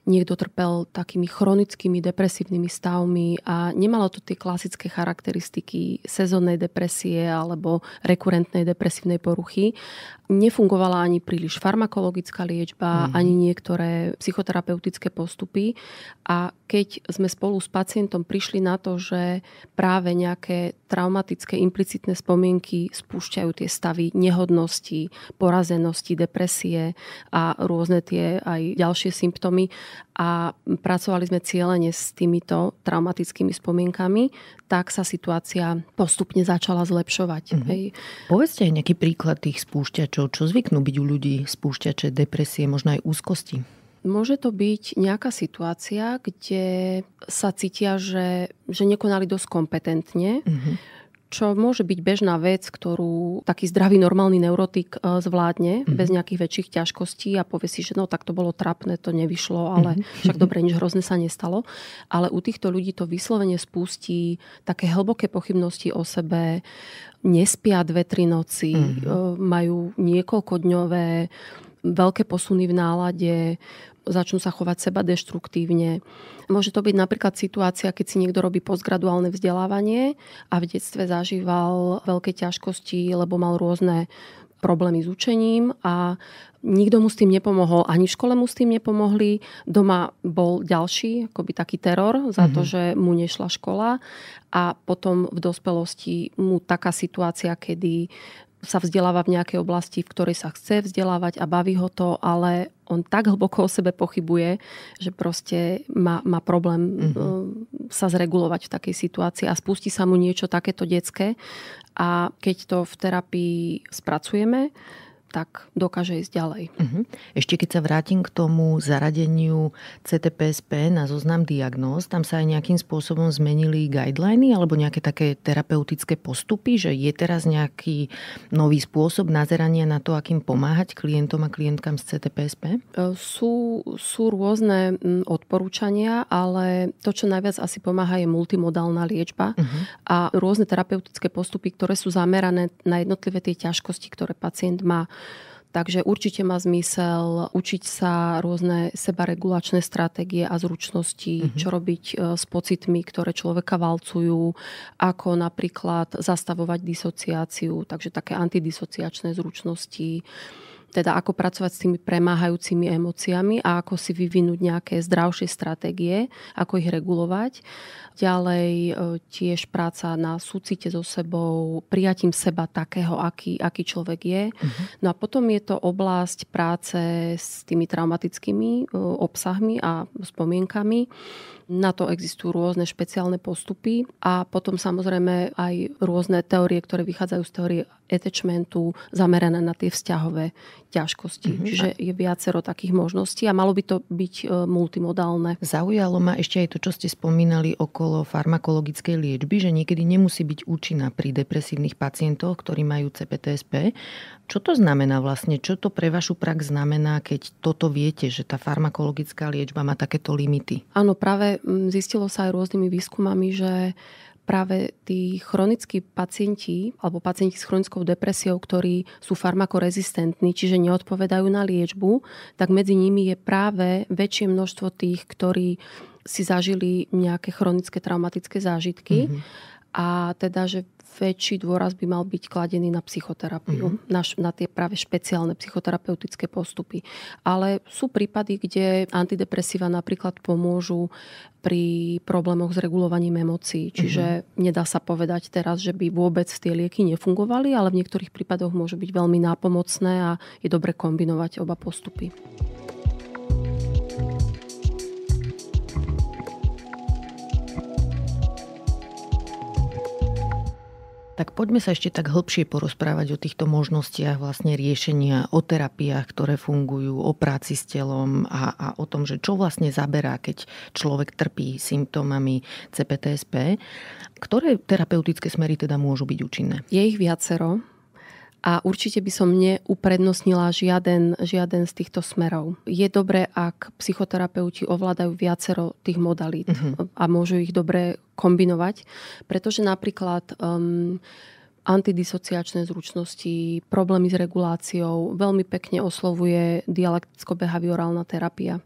niekto trpel takými chronickými depresívnymi stavmi a nemalo to tie klasické charakteristiky sezónnej depresie alebo rekurentnej depresívnej poruchy. Nefungovala ani príliš farmakologická liečba, mm. ani niektoré psychoterapeutické postupy. A keď sme spolu s pacientom prišli na to, že práve nejaké traumatické implicitné spomienky spúšťajú tie stavy nehodnosti, porazenosti, depresie a rôzne tie aj ďalšie symptómy. A pracovali sme cieľene s týmito traumatickými spomienkami, tak sa situácia postupne začala zlepšovať. Mm-hmm. Hej. Povedzte aj nejaký príklad tých spúšťačov, čo zvyknú byť u ľudí spúšťače depresie, možno aj úzkosti. Môže to byť nejaká situácia, kde sa cítia, že, že nekonali dosť kompetentne, mm-hmm. čo môže byť bežná vec, ktorú taký zdravý, normálny neurotik e, zvládne mm-hmm. bez nejakých väčších ťažkostí a povie si, že no tak to bolo trapné, to nevyšlo, ale mm-hmm. však dobre, nič hrozné sa nestalo. Ale u týchto ľudí to vyslovene spustí také hlboké pochybnosti o sebe, nespia dve, tri noci, mm-hmm. majú niekoľkodňové veľké posuny v nálade, začnú sa chovať seba deštruktívne. Môže to byť napríklad situácia, keď si niekto robí postgraduálne vzdelávanie a v detstve zažíval veľké ťažkosti, lebo mal rôzne problémy s učením a nikto mu s tým nepomohol, ani v škole mu s tým nepomohli. Doma bol ďalší, akoby taký teror za mm-hmm. to, mhm. že mu nešla škola a potom v dospelosti mu taká situácia, kedy sa vzdeláva v nejakej oblasti, v ktorej sa chce vzdelávať a baví ho to, ale on tak hlboko o sebe pochybuje, že proste má, má problém mm-hmm. sa zregulovať v takej situácii a spustí sa mu niečo takéto detské. A keď to v terapii spracujeme, tak dokáže ísť ďalej. Uh-huh. Ešte keď sa vrátim k tomu zaradeniu CTPSP na zoznam diagnóz, tam sa aj nejakým spôsobom zmenili guideliny alebo nejaké také terapeutické postupy, že je teraz nejaký nový spôsob nazerania na to, akým pomáhať klientom a klientkám z CTPSP? E, sú, sú rôzne odporúčania, ale to, čo najviac asi pomáha, je multimodálna liečba uh-huh. a rôzne terapeutické postupy, ktoré sú zamerané na jednotlivé tie ťažkosti, ktoré pacient má. Takže určite má zmysel učiť sa rôzne sebaregulačné stratégie a zručnosti, mm-hmm. čo robiť e, s pocitmi, ktoré človeka valcujú, ako napríklad zastavovať disociáciu, takže také antidisociačné zručnosti teda ako pracovať s tými premáhajúcimi emóciami a ako si vyvinúť nejaké zdravšie stratégie, ako ich regulovať. Ďalej e, tiež práca na súcite so sebou, prijatím seba takého, aký, aký človek je. Uh-huh. No a potom je to oblasť práce s tými traumatickými e, obsahmi a spomienkami. Na to existujú rôzne špeciálne postupy a potom samozrejme aj rôzne teórie, ktoré vychádzajú z teórie attachmentu, zamerané na tie vzťahové ťažkosti. Mm-hmm. Čiže je viacero takých možností a malo by to byť e, multimodálne. Zaujalo ma ešte aj to, čo ste spomínali okolo farmakologickej liečby, že niekedy nemusí byť účinná pri depresívnych pacientoch, ktorí majú CPTSP. Čo to znamená vlastne? Čo to pre vašu prax znamená, keď toto viete, že tá farmakologická liečba má takéto limity? Áno, práve zistilo sa aj rôznymi výskumami, že práve tí chronickí pacienti alebo pacienti s chronickou depresiou, ktorí sú farmakorezistentní, čiže neodpovedajú na liečbu, tak medzi nimi je práve väčšie množstvo tých, ktorí si zažili nejaké chronické traumatické zážitky. Mm-hmm. A teda, že väčší dôraz by mal byť kladený na psychoterapiu, mm-hmm. na, na tie práve špeciálne psychoterapeutické postupy. Ale sú prípady, kde antidepresíva napríklad pomôžu pri problémoch s regulovaním emócií. Čiže mm-hmm. nedá sa povedať teraz, že by vôbec tie lieky nefungovali, ale v niektorých prípadoch môžu byť veľmi nápomocné a je dobre kombinovať oba postupy. Tak poďme sa ešte tak hĺbšie porozprávať o týchto možnostiach vlastne riešenia, o terapiách, ktoré fungujú, o práci s telom a, a o tom, že čo vlastne zaberá, keď človek trpí symptómami CPTSP. Ktoré terapeutické smery teda môžu byť účinné? Je ich viacero a určite by som neuprednostnila žiaden, žiaden z týchto smerov. Je dobré, ak psychoterapeuti ovládajú viacero tých modalít uh-huh. a môžu ich dobre kombinovať, pretože napríklad... Um, antidisociačné zručnosti, problémy s reguláciou, veľmi pekne oslovuje dialekticko-behaviorálna terapia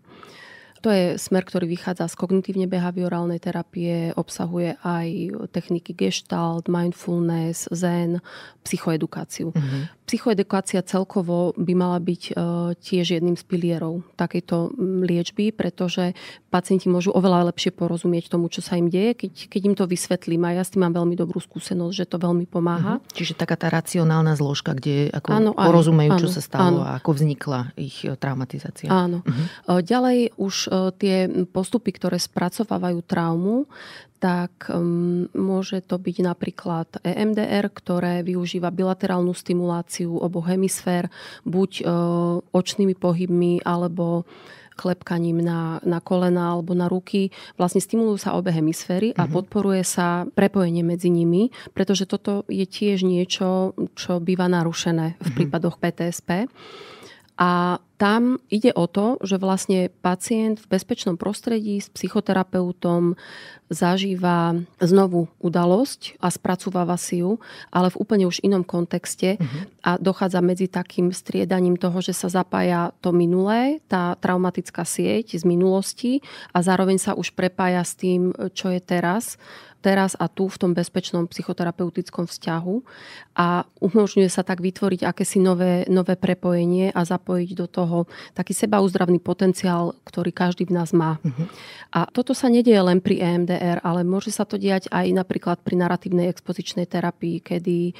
to je smer, ktorý vychádza z kognitívne-behaviorálnej terapie, obsahuje aj techniky gestalt, mindfulness, zen, psychoedukáciu. Mm-hmm. Psychoedukácia celkovo by mala byť e, tiež jedným z pilierov takejto liečby, pretože pacienti môžu oveľa lepšie porozumieť tomu, čo sa im deje, keď, keď im to vysvetlím. A ja s tým mám veľmi dobrú skúsenosť, že to veľmi pomáha. Uh-huh. Čiže taká tá racionálna zložka, kde ako áno, porozumejú, áno, čo sa stalo áno. a ako vznikla ich e, traumatizácia. Áno. Uh-huh. Ďalej už tie postupy, ktoré spracovávajú traumu, tak um, môže to byť napríklad EMDR, ktoré využíva bilaterálnu stimuláciu oboch hemisfér, buď uh, očnými pohybmi alebo klepkaním na, na kolena alebo na ruky. Vlastne stimulujú sa obe hemisféry a uh-huh. podporuje sa prepojenie medzi nimi, pretože toto je tiež niečo, čo býva narušené v uh-huh. prípadoch PTSP. A tam ide o to, že vlastne pacient v bezpečnom prostredí s psychoterapeutom zažíva znovu udalosť a spracováva si ju, ale v úplne už inom kontexte uh-huh. a dochádza medzi takým striedaním toho, že sa zapája to minulé, tá traumatická sieť z minulosti a zároveň sa už prepája s tým, čo je teraz teraz a tu v tom bezpečnom psychoterapeutickom vzťahu a umožňuje sa tak vytvoriť akési nové, nové prepojenie a zapojiť do toho taký sebauzdravný potenciál, ktorý každý v nás má. Uh-huh. A toto sa nedieje len pri EMDR, ale môže sa to diať aj napríklad pri naratívnej expozičnej terapii, kedy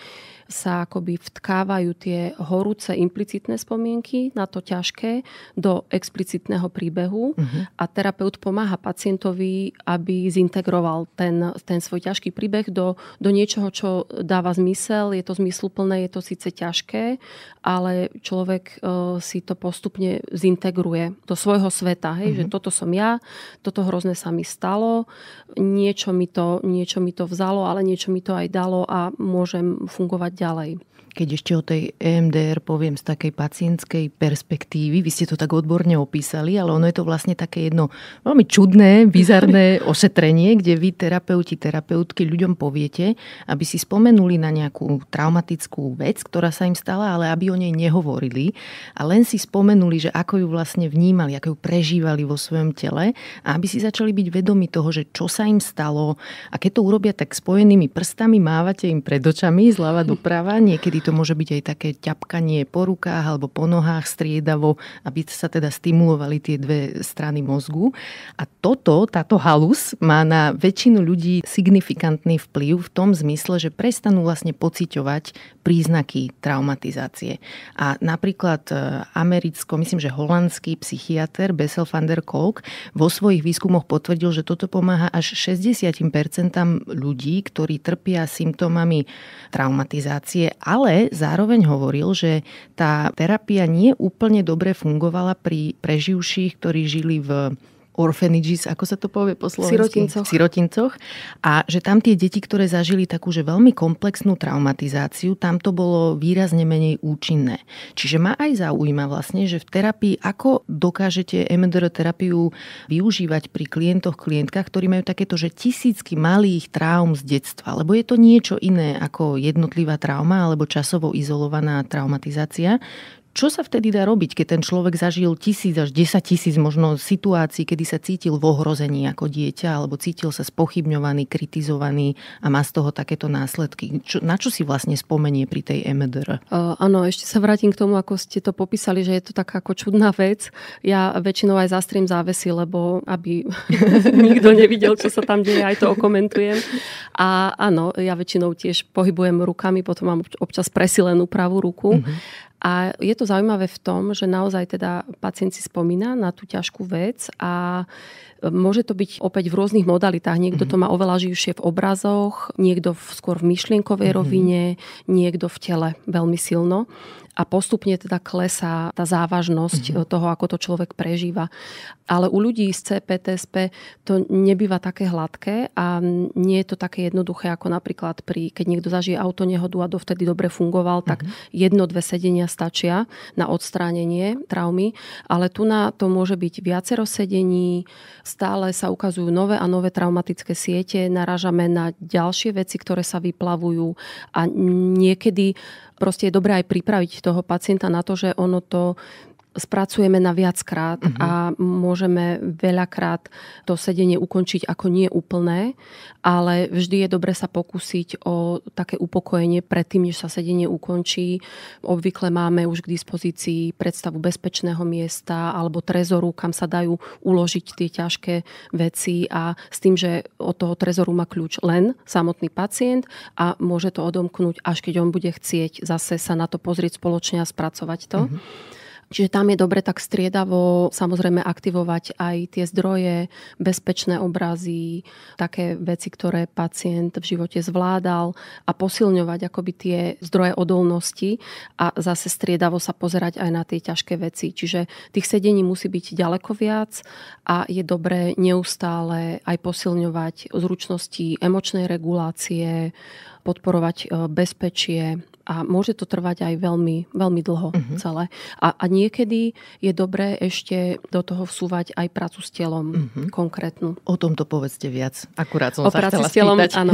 sa akoby vtkávajú tie horúce implicitné spomienky na to ťažké do explicitného príbehu uh-huh. a terapeut pomáha pacientovi, aby zintegroval ten, ten svoj ťažký príbeh do, do niečoho, čo dáva zmysel, je to zmysluplné, je to síce ťažké, ale človek e, si to postupne zintegruje do svojho sveta, hej, uh-huh. že mhm. toto som ja, toto hrozné sa mi stalo, niečo mi, to, niečo mi to vzalo, ale niečo mi to aj dalo a môžem fungovať ďalej. Keď ešte o tej EMDR poviem z takej pacientskej perspektívy, vy ste to tak odborne opísali, ale ono je to vlastne také jedno veľmi čudné, bizarné ošetrenie, kde vy terapeuti, terapeutky ľuďom poviete, aby si spomenuli na nejakú traumatickú vec, ktorá sa im stala, ale aby o nej nehovorili a len si spomenuli, že ako ju vlastne vnímali, ako ju prežívali vo svojom tele a aby si začali byť vedomi toho, že čo sa im stalo a keď to urobia tak spojenými prstami, mávate im pred očami zľava do rozpráva. Niekedy to môže byť aj také ťapkanie po rukách alebo po nohách striedavo, aby sa teda stimulovali tie dve strany mozgu. A toto, táto halus má na väčšinu ľudí signifikantný vplyv v tom zmysle, že prestanú vlastne pociťovať príznaky traumatizácie. A napríklad e, americko, myslím, že holandský psychiatr Bessel van der Kolk vo svojich výskumoch potvrdil, že toto pomáha až 60% ľudí, ktorí trpia symptómami traumatizácie orientácie, ale zároveň hovoril, že tá terapia nie úplne dobre fungovala pri preživších, ktorí žili v orphanages, ako sa to povie po slovensky? Sirotincoch. V sirotincoch. A že tam tie deti, ktoré zažili takú že veľmi komplexnú traumatizáciu, tam to bolo výrazne menej účinné. Čiže ma aj zaujíma vlastne, že v terapii, ako dokážete MDR terapiu využívať pri klientoch, klientkách, ktorí majú takéto, že tisícky malých traum z detstva, lebo je to niečo iné ako jednotlivá trauma alebo časovo izolovaná traumatizácia, čo sa vtedy dá robiť, keď ten človek zažil tisíc až desať tisíc možno situácií, kedy sa cítil v ohrození ako dieťa, alebo cítil sa spochybňovaný, kritizovaný a má z toho takéto následky? Čo, na čo si vlastne spomenie pri tej EMDR? Uh, áno, ešte sa vrátim k tomu, ako ste to popísali, že je to taká ako čudná vec. Ja väčšinou aj zastrím závesy, lebo aby nikto nevidel, čo sa tam deje, aj to okomentujem. A áno, ja väčšinou tiež pohybujem rukami, potom mám občas presilenú pravú ruku. Uh-huh. A je to zaujímavé v tom, že naozaj teda pacient si spomína na tú ťažkú vec a Môže to byť opäť v rôznych modalitách. Niekto to mhm. má oveľa živšie v obrazoch, niekto v, skôr v myšlienkovej mhm. rovine, niekto v tele veľmi silno a postupne teda klesá tá závažnosť mm-hmm. toho, ako to človek prežíva. Ale u ľudí z CPTSP to nebýva také hladké a nie je to také jednoduché, ako napríklad pri, keď niekto zažije autonehodu a dovtedy dobre fungoval, tak mm-hmm. jedno, dve sedenia stačia na odstránenie traumy, ale tu na to môže byť viacero sedení, stále sa ukazujú nové a nové traumatické siete, naražame na ďalšie veci, ktoré sa vyplavujú a niekedy proste je dobré aj pripraviť toho pacienta na to, že ono to spracujeme na viackrát uh-huh. a môžeme veľakrát to sedenie ukončiť ako nie úplné, ale vždy je dobre sa pokúsiť o také upokojenie predtým, než sa sedenie ukončí. Obvykle máme už k dispozícii predstavu bezpečného miesta alebo trezoru, kam sa dajú uložiť tie ťažké veci a s tým, že od toho trezoru má kľúč len samotný pacient a môže to odomknúť, až keď on bude chcieť zase sa na to pozrieť spoločne a spracovať to. Uh-huh. Čiže tam je dobre tak striedavo samozrejme aktivovať aj tie zdroje, bezpečné obrazy, také veci, ktoré pacient v živote zvládal a posilňovať akoby tie zdroje odolnosti a zase striedavo sa pozerať aj na tie ťažké veci. Čiže tých sedení musí byť ďaleko viac a je dobré neustále aj posilňovať zručnosti emočnej regulácie, podporovať e, bezpečie a môže to trvať aj veľmi, veľmi dlho uh-huh. celé. A, a niekedy je dobré ešte do toho vsúvať aj prácu s telom uh-huh. konkrétnu. O tomto povedzte viac. Akurát som o sa práci s telom, spýtať. Áno.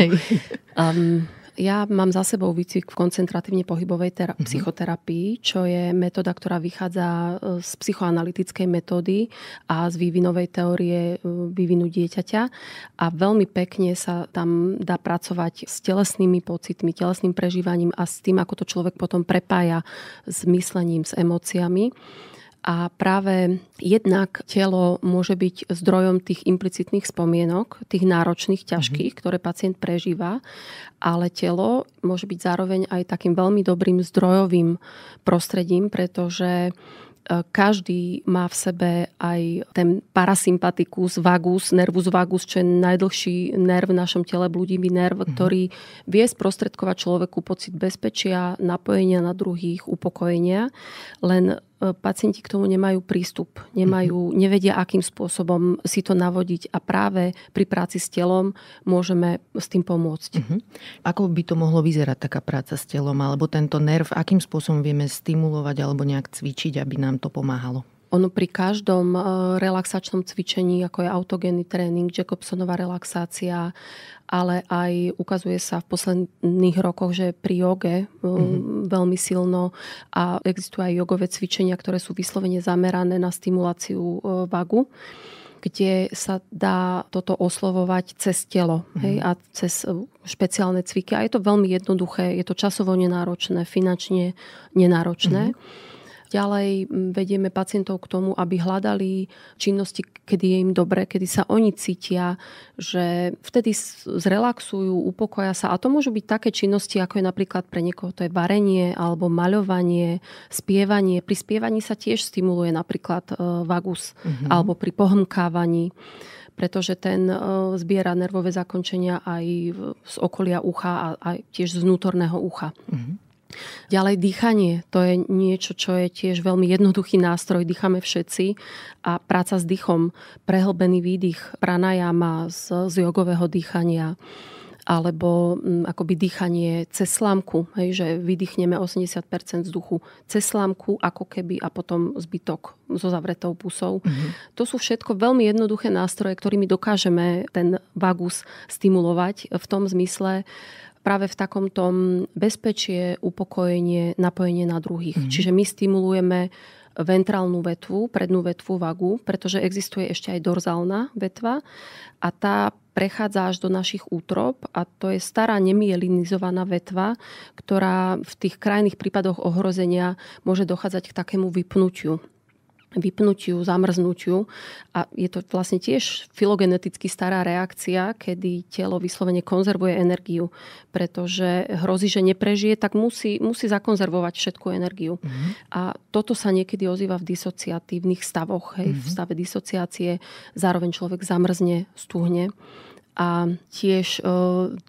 Um, ja mám za sebou výcvik v koncentratívne pohybovej tera- mm-hmm. psychoterapii, čo je metóda, ktorá vychádza e, z psychoanalytickej metódy a z vývinovej teórie e, vývinu dieťaťa. A veľmi pekne sa tam dá pracovať s telesnými pocitmi, telesným prežívaním a s tým, ako to človek potom prepája s myslením, s emóciami. A práve jednak telo môže byť zdrojom tých implicitných spomienok, tých náročných, mhm. ťažkých, mm-hmm. ktoré pacient prežíva, ale telo môže byť zároveň aj takým veľmi dobrým zdrojovým prostredím, pretože e, každý má v sebe aj ten parasympatikus, vagus, nervus vagus, čo je najdlhší nerv v našom tele, bludivý nerv, mhm. ktorý vie sprostredkovať človeku pocit bezpečia, napojenia na druhých, upokojenia. Len E, pacienti k tomu nemajú prístup, nemajú, mhm. nevedia, akým spôsobom si to navodiť a práve pri práci s telom môžeme s tým pomôcť. Uh-huh. Ako by to mohlo vyzerať taká práca s telom alebo tento nerv, akým spôsobom vieme stimulovať alebo nejak cvičiť, aby nám to pomáhalo? Ono pri každom e, relaxačnom cvičení, ako je autogénny tréning, Jacobsonová relaxácia, ale aj ukazuje sa v posledných rokoch, že pri joge mm-hmm. veľmi silno a existujú aj jogové cvičenia, ktoré sú vyslovene zamerané na stimuláciu e, vagu kde sa dá toto oslovovať cez telo mhm. hej, a cez špeciálne cviky. A je to veľmi jednoduché, je to časovo nenáročné, finančne nenáročné. Mm-hmm. Ďalej mm, vedieme pacientov k tomu, aby hľadali činnosti, kedy je im dobre, kedy sa oni cítia, že vtedy zrelaxujú, upokoja sa. A to môžu byť také činnosti, ako je napríklad pre niekoho to je varenie alebo maľovanie, spievanie. Pri spievaní sa tiež stimuluje napríklad e, vagus mm-hmm. alebo pri pohmkávaní pretože ten e, zbiera nervové zakončenia aj z okolia ucha a, tiež z vnútorného ucha. Mm-hmm. Ďalej dýchanie, to je niečo, čo je tiež veľmi jednoduchý nástroj, dýchame všetci a práca s dýchom, prehlbený výdych, pranajama z, z jogového dýchania, alebo mm, akoby dýchanie cez slámku, hej, že vydýchneme 80% vzduchu cez slámku ako keby a potom zbytok so zavretou pusou. Mm-hmm. To sú všetko veľmi jednoduché nástroje, ktorými dokážeme ten vagus stimulovať v tom zmysle, práve v takomto bezpečie, upokojenie, napojenie na druhých. Mm-hmm. Čiže my stimulujeme ventrálnu vetvu, prednú vetvu vagu, pretože existuje ešte aj dorzálna vetva a tá prechádza až do našich útrop a to je stará nemielinizovaná vetva, ktorá v tých krajných prípadoch ohrozenia môže dochádzať k takému vypnutiu vypnutiu, zamrznutiu. A je to vlastne tiež filogeneticky stará reakcia, kedy telo vyslovene konzervuje energiu, pretože hrozí, že neprežije, tak musí, musí zakonzervovať všetku energiu. Mm-hmm. A toto sa niekedy ozýva v disociatívnych stavoch. Hej, mm-hmm. V mhm. stave disociácie zároveň človek zamrzne, stuhne. A tiež e,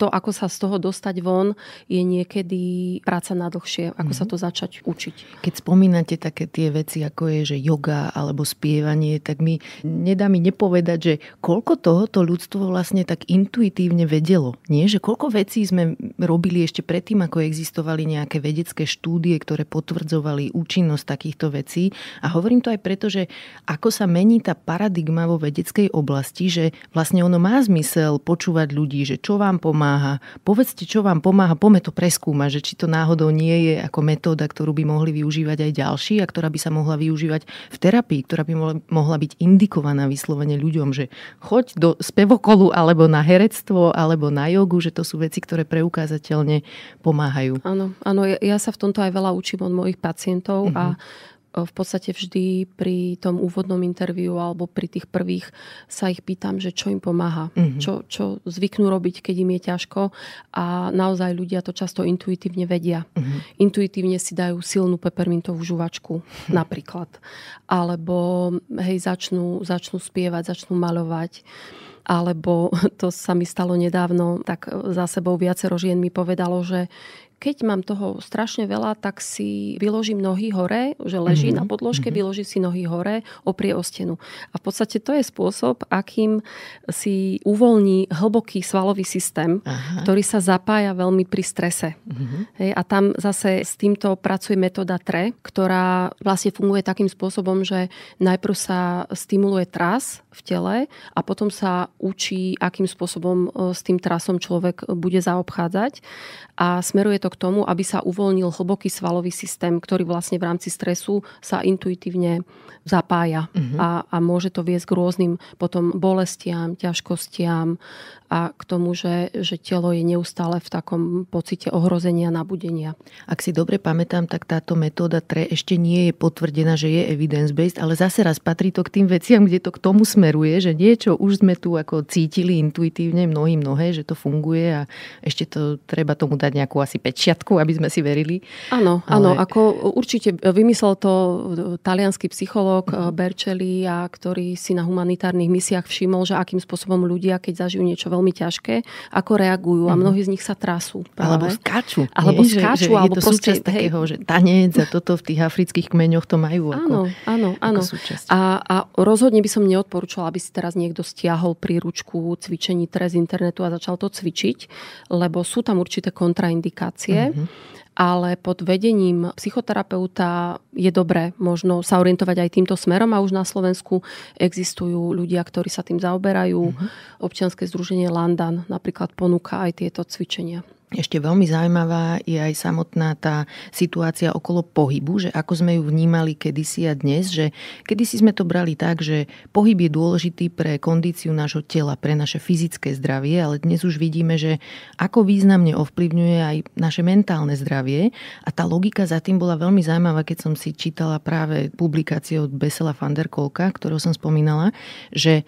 to, ako sa z toho dostať von, je niekedy práca na dlhšie, ako mm-hmm. sa mhm. to začať učiť. Keď spomínate také tie veci, ako je, že yoga alebo spievanie, tak mi nedá mi nepovedať, že koľko tohoto ľudstvo vlastne tak intuitívne vedelo. Nie, že koľko vecí sme robili ešte predtým, ako existovali nejaké vedecké štúdie, ktoré potvrdzovali účinnosť takýchto vecí. A hovorím to aj preto, že ako sa mení tá paradigma vo vedeckej oblasti, že vlastne ono má zmysel chcel počúvať ľudí, že čo vám pomáha. Povedzte, čo vám pomáha, poďme to preskúmať, že či to náhodou nie je ako metóda, ktorú by mohli využívať aj ďalší a ktorá by sa mohla využívať v terapii, ktorá by mohla byť indikovaná vyslovene ľuďom, že choď do spevokolu alebo na herectvo alebo na jogu, že to sú veci, ktoré preukázateľne pomáhajú. Áno, áno ja, ja sa v tomto aj veľa učím od mojich pacientov mm-hmm. a mhm v podstate vždy pri tom úvodnom interviu alebo pri tých prvých sa ich pýtam, že čo im pomáha, mm-hmm. čo, čo zvyknú robiť, keď im je ťažko a naozaj ľudia to často intuitívne vedia. Mm-hmm. Intuitívne si dajú silnú pepermintovú žuvačku mm-hmm. napríklad. Alebo hej, začnú, začnú spievať, začnú maľovať alebo to sa mi stalo nedávno, tak za sebou viacero žien mi povedalo, že keď mám toho strašne veľa, tak si vyložím nohy hore, že leží mm-hmm. na podložke, mm-hmm. vyloží si nohy hore, oprie o stenu. A v podstate to je spôsob, akým si uvoľní hlboký svalový systém, Aha. ktorý sa zapája veľmi pri strese. Mm-hmm. Hej, a tam zase s týmto pracuje metóda TRE, ktorá vlastne funguje takým spôsobom, že najprv sa stimuluje tras v tele a potom sa učí, akým spôsobom e, s tým trasom človek bude zaobchádzať a smeruje to k k tomu, aby sa uvoľnil hlboký svalový systém, ktorý vlastne v rámci stresu sa intuitívne zapája uh-huh. a, a môže to viesť k rôznym potom bolestiam, ťažkostiam, a k tomu, že, že telo je neustále v takom pocite ohrozenia, nabudenia. Ak si dobre pamätám, tak táto metóda TRE ešte nie je potvrdená, že je evidence-based, ale zase raz patrí to k tým veciam, kde to k tomu smeruje, že niečo už sme tu ako cítili intuitívne mnohí mnohé, že to funguje a ešte to treba tomu dať nejakú asi pečiatku, aby sme si verili. Áno, áno, ale... ako určite vymyslel to talianský psychológ mhm. Berčeli, a ktorý si na humanitárnych misiách všimol, že akým spôsobom ľudia, keď zažijú niečo veľmi veľmi ťažké, ako reagujú a mhm. mnohí z nich sa trasú. Práve. Alebo skáču. Alebo nie? skáču. Že, alebo je to proste, súčasť hej. takého, že tanec a toto v tých afrických kmeňoch to majú ako, áno, áno, ako súčasť. A, a rozhodne by som neodporúčala, aby si teraz niekto stiahol príručku cvičení teraz internetu a začal to cvičiť, lebo sú tam určité kontraindikácie. Mm-hmm ale pod vedením psychoterapeuta je dobré možno sa orientovať aj týmto smerom a už na Slovensku existujú ľudia, ktorí sa tým zaoberajú. Mm-hmm. Občianske združenie Landan napríklad ponúka aj tieto cvičenia. Ešte veľmi zaujímavá je aj samotná tá situácia okolo pohybu, že ako sme ju vnímali kedysi a dnes, že kedysi sme to brali tak, že pohyb je dôležitý pre kondíciu nášho tela, pre naše fyzické zdravie, ale dnes už vidíme, že ako významne ovplyvňuje aj naše mentálne zdravie a tá logika za tým bola veľmi zaujímavá, keď som si čítala práve publikácie od Besela van der Kolka, ktorého som spomínala, že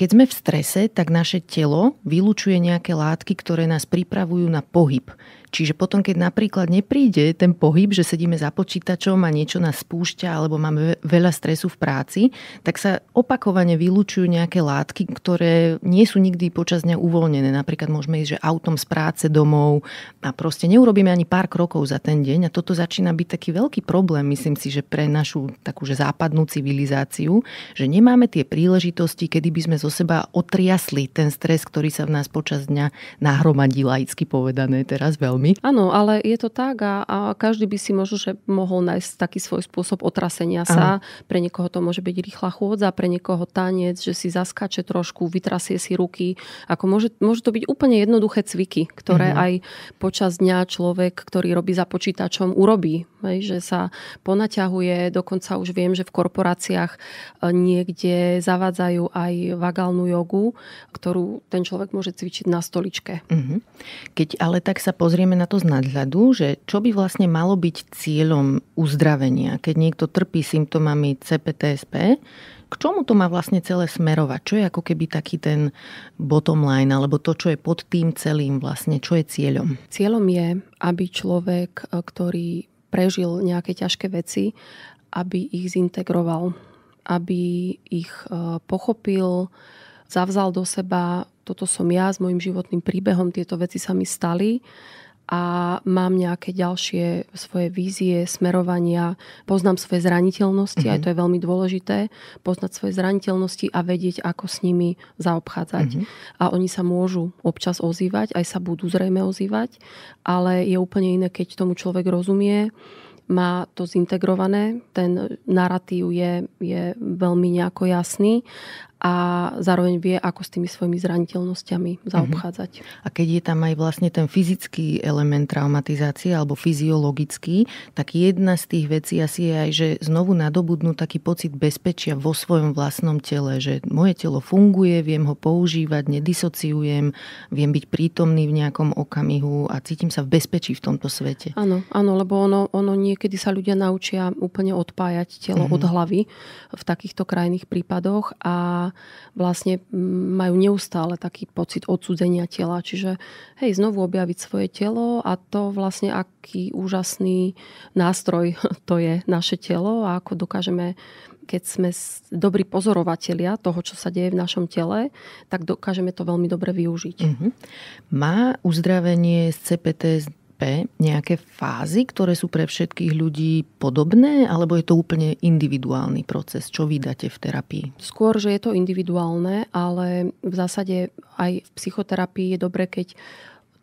keď sme v strese, tak naše telo vylučuje nejaké látky, ktoré nás pripravujú na pohyb. Čiže potom, keď napríklad nepríde ten pohyb, že sedíme za počítačom a niečo nás spúšťa alebo máme veľa stresu v práci, tak sa opakovane vylúčujú nejaké látky, ktoré nie sú nikdy počas dňa uvoľnené. Napríklad môžeme ísť že autom z práce domov a proste neurobíme ani pár krokov za ten deň a toto začína byť taký veľký problém, myslím si, že pre našu takúže západnú civilizáciu, že nemáme tie príležitosti, kedy by sme zo seba otriasli ten stres, ktorý sa v nás počas dňa nahromadí laicky povedané teraz veľmi veľmi. Áno, ale je to tak a, a každý by si možno, že mohol nájsť taký svoj spôsob otrasenia sa. Aha. Pre niekoho to môže byť rýchla chôdza, pre niekoho tanec, že si zaskače trošku, vytrasie si ruky. Ako môže, môže to byť úplne jednoduché cviky, ktoré mhm. aj počas dňa človek, ktorý robí za počítačom, urobí. Hej, že sa ponaťahuje, dokonca už viem, že v korporáciách e, niekde zavádzajú aj vagálnu jogu, ktorú ten človek môže cvičiť na stoličke. Mhm. Keď ale tak sa pozrieme pozrieme na to z nadhľadu, že čo by vlastne malo byť cieľom uzdravenia, keď niekto trpí symptómami CPTSP, k čomu to má vlastne celé smerovať? Čo je ako keby taký ten bottom line, alebo to, čo je pod tým celým vlastne, čo je cieľom? Cieľom je, aby človek, e, ktorý prežil nejaké ťažké veci, aby ich zintegroval, aby ich e, pochopil, zavzal do seba, toto som ja s môjim životným príbehom, tieto veci sa mi stali a mám nejaké ďalšie svoje vízie, smerovania, poznám svoje zraniteľnosti, uh-huh. aj mhm. to je veľmi dôležité, poznať svoje zraniteľnosti a vedieť, ako s nimi zaobchádzať. Uh-huh. A oni sa môžu občas ozývať, aj sa budú zrejme ozývať, ale je úplne iné, keď tomu človek rozumie, má to zintegrované, ten narratív je, je veľmi nejako jasný a zároveň vie, ako s tými svojimi zraniteľnosťami mhm. zaobchádzať. A keď je tam aj vlastne ten fyzický element traumatizácie alebo fyziologický, tak jedna z tých vecí asi je aj, že znovu nadobudnú taký pocit bezpečia vo svojom vlastnom tele, že moje telo funguje, viem ho používať, nedisociujem, viem byť prítomný v nejakom okamihu a cítim sa v bezpečí v tomto svete. Áno, áno lebo ono, ono niekedy sa ľudia naučia úplne odpájať telo mm-hmm. od hlavy v takýchto krajných prípadoch a vlastne mm, majú neustále taký pocit odsudzenia tela. Čiže hej, znovu objaviť svoje telo a to vlastne aký úžasný nástroj to je naše telo a ako dokážeme keď sme dobrí pozorovatelia toho, čo sa deje v našom tele, tak dokážeme to veľmi dobre využiť. Uh-huh. Má uzdravenie z CPT HDP nejaké fázy, ktoré sú pre všetkých ľudí podobné, alebo je to úplne individuálny proces? Čo vydáte v terapii? Skôr, že je to individuálne, ale v zásade aj v psychoterapii je dobre, keď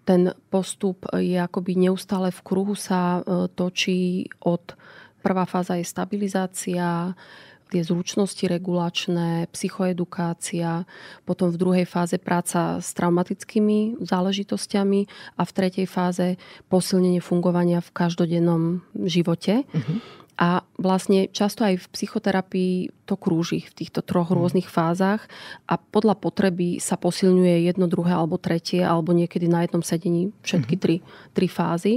ten postup je akoby neustále v kruhu sa e, točí od prvá fáza je stabilizácia, tie zručnosti regulačné, psychoedukácia, potom v druhej fáze práca s traumatickými záležitosťami a v tretej fáze posilnenie fungovania v každodennom živote. Uh-huh. A vlastne často aj v psychoterapii to krúži v týchto troch mhm. rôznych fázach a podľa potreby sa posilňuje jedno, druhé alebo tretie, alebo niekedy na jednom sedení všetky mhm. tri, tri fázy.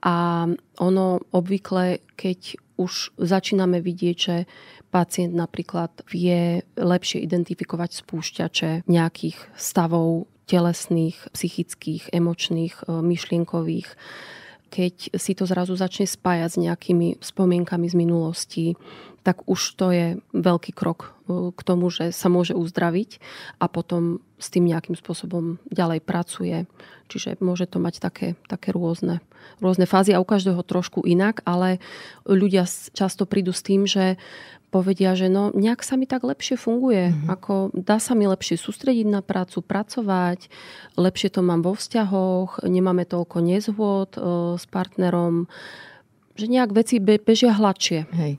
A ono obvykle, keď už začíname vidieť, že Pacient napríklad vie lepšie identifikovať spúšťače nejakých stavov telesných, psychických, emočných, e, myšlienkových keď si to zrazu začne spájať s nejakými spomienkami z minulosti, tak už to je veľký krok e, k tomu, že sa môže uzdraviť a potom s tým nejakým spôsobom ďalej pracuje. Čiže môže to mať také, také rôzne, rôzne fázy a u každého trošku inak, ale ľudia často prídu s tým, že povedia, že no nejak sa mi tak lepšie funguje, mm-hmm. ako dá sa mi lepšie sústrediť na prácu, pracovať, lepšie to mám vo vzťahoch, nemáme toľko nezhôd e, s partnerom, že nejak veci be- bežia hladšie. Hej.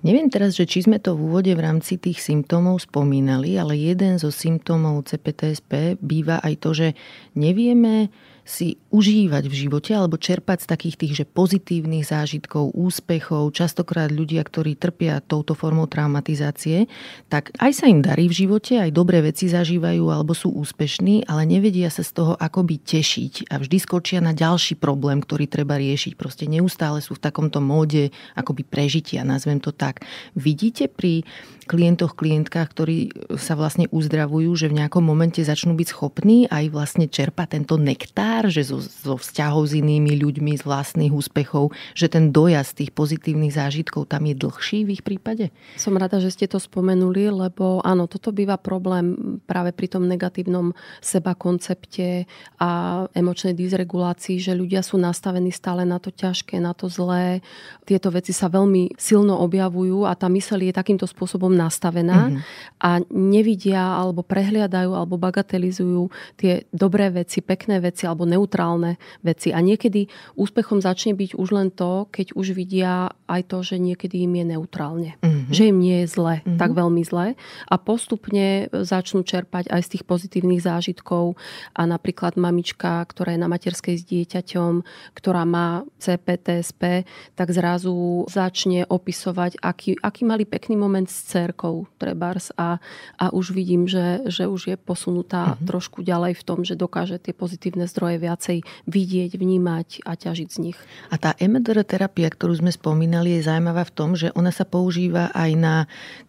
Neviem teraz, že či sme to v úvode v rámci tých symptómov spomínali, ale jeden zo symptómov CPTSP býva aj to, že nevieme si užívať v živote alebo čerpať z takých tých, že pozitívnych zážitkov, úspechov. Častokrát ľudia, ktorí trpia touto formou traumatizácie, tak aj sa im darí v živote, aj dobré veci zažívajú alebo sú úspešní, ale nevedia sa z toho akoby tešiť a vždy skočia na ďalší problém, ktorý treba riešiť. Proste neustále sú v takomto móde akoby prežitia, nazvem to tak. Vidíte pri klientoch, klientkách, ktorí sa vlastne uzdravujú, že v nejakom momente začnú byť schopní aj vlastne čerpať tento nektár pár, že zo, zo vzťahov s inými ľuďmi, z vlastných úspechov, že ten dojazd tých pozitívnych zážitkov tam je dlhší v ich prípade? Som rada, že ste to spomenuli, lebo áno, toto býva problém práve pri tom negatívnom seba koncepte a emočnej dysregulácii, že ľudia sú nastavení stále na to ťažké, na to zlé. Tieto veci sa veľmi silno objavujú a tá myseľ je takýmto spôsobom nastavená mm-hmm. a nevidia alebo prehliadajú alebo bagatelizujú tie dobré veci, pekné veci alebo neutrálne veci. A niekedy úspechom začne byť už len to, keď už vidia aj to, že niekedy im je neutrálne. Mm-hmm. Že im nie je zle, mm-hmm. tak veľmi zle. A postupne e, začnú čerpať aj z tých pozitívnych zážitkov. A napríklad mamička, ktorá je na materskej s dieťaťom, ktorá má CPTSP, tak zrazu začne opisovať, aký, aký mali pekný moment s cerkou Trebars. a, a už vidím, že, že už je posunutá mm-hmm. trošku ďalej v tom, že dokáže tie pozitívne zdroje aj viacej vidieť, vnímať a ťažiť z nich. A tá EMDR terapia, ktorú sme spomínali, je zaujímavá v tom, že ona sa používa aj na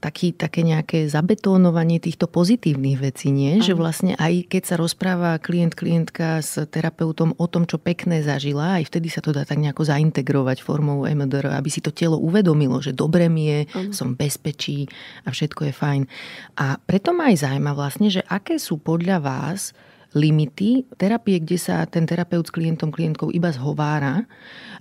taký, také nejaké zabetónovanie týchto pozitívnych vecí, nie? Aj. Že vlastne aj keď sa rozpráva klient, klientka s terapeutom o tom, čo pekné zažila, aj vtedy sa to dá tak nejako zaintegrovať formou EMDR, aby si to telo uvedomilo, že dobre mi je, aj. som bezpečí a všetko je fajn. A preto ma aj zaujíma vlastne, že aké sú podľa vás limity terapie, kde sa ten terapeut s klientom, klientkou iba zhovára.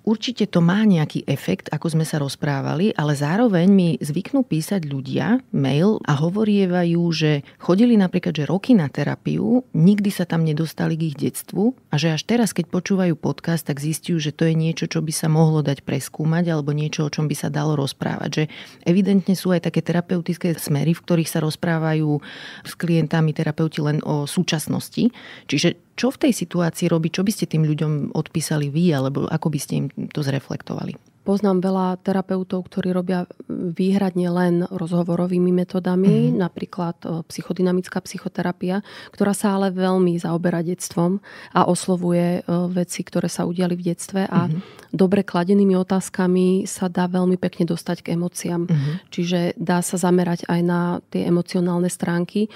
Určite to má nejaký efekt, ako sme sa rozprávali, ale zároveň mi zvyknú písať ľudia mail a hovorievajú, že chodili napríklad, že roky na terapiu, nikdy sa tam nedostali k ich detstvu a že až teraz, keď počúvajú podcast, tak zistiu, že to je niečo, čo by sa mohlo dať preskúmať alebo niečo, o čom by sa dalo rozprávať. Že evidentne sú aj také terapeutické smery, v ktorých sa rozprávajú s klientami terapeuti len o súčasnosti Čiže čo v tej situácii robí, čo by ste tým ľuďom odpísali vy, alebo ako by ste im to zreflektovali? Poznám veľa terapeutov, ktorí robia výhradne len rozhovorovými metodami, mm. napríklad e, psychodynamická psychoterapia, ktorá sa ale veľmi zaoberá detstvom a oslovuje e, veci, ktoré sa udiali v detstve a mm. dobre kladenými otázkami sa dá veľmi pekne dostať k emóciám. Mm. Čiže dá sa zamerať aj na tie emocionálne stránky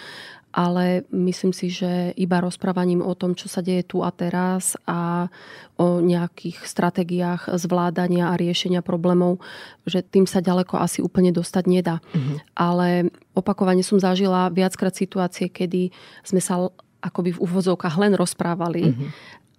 ale myslím si, že iba rozprávaním o tom, čo sa deje tu a teraz a o nejakých stratégiách zvládania a riešenia problémov, že tým sa ďaleko asi úplne dostať nedá. Mm-hmm. Ale opakovane som zažila viackrát situácie, kedy sme sa akoby v uvozovkách len rozprávali mm-hmm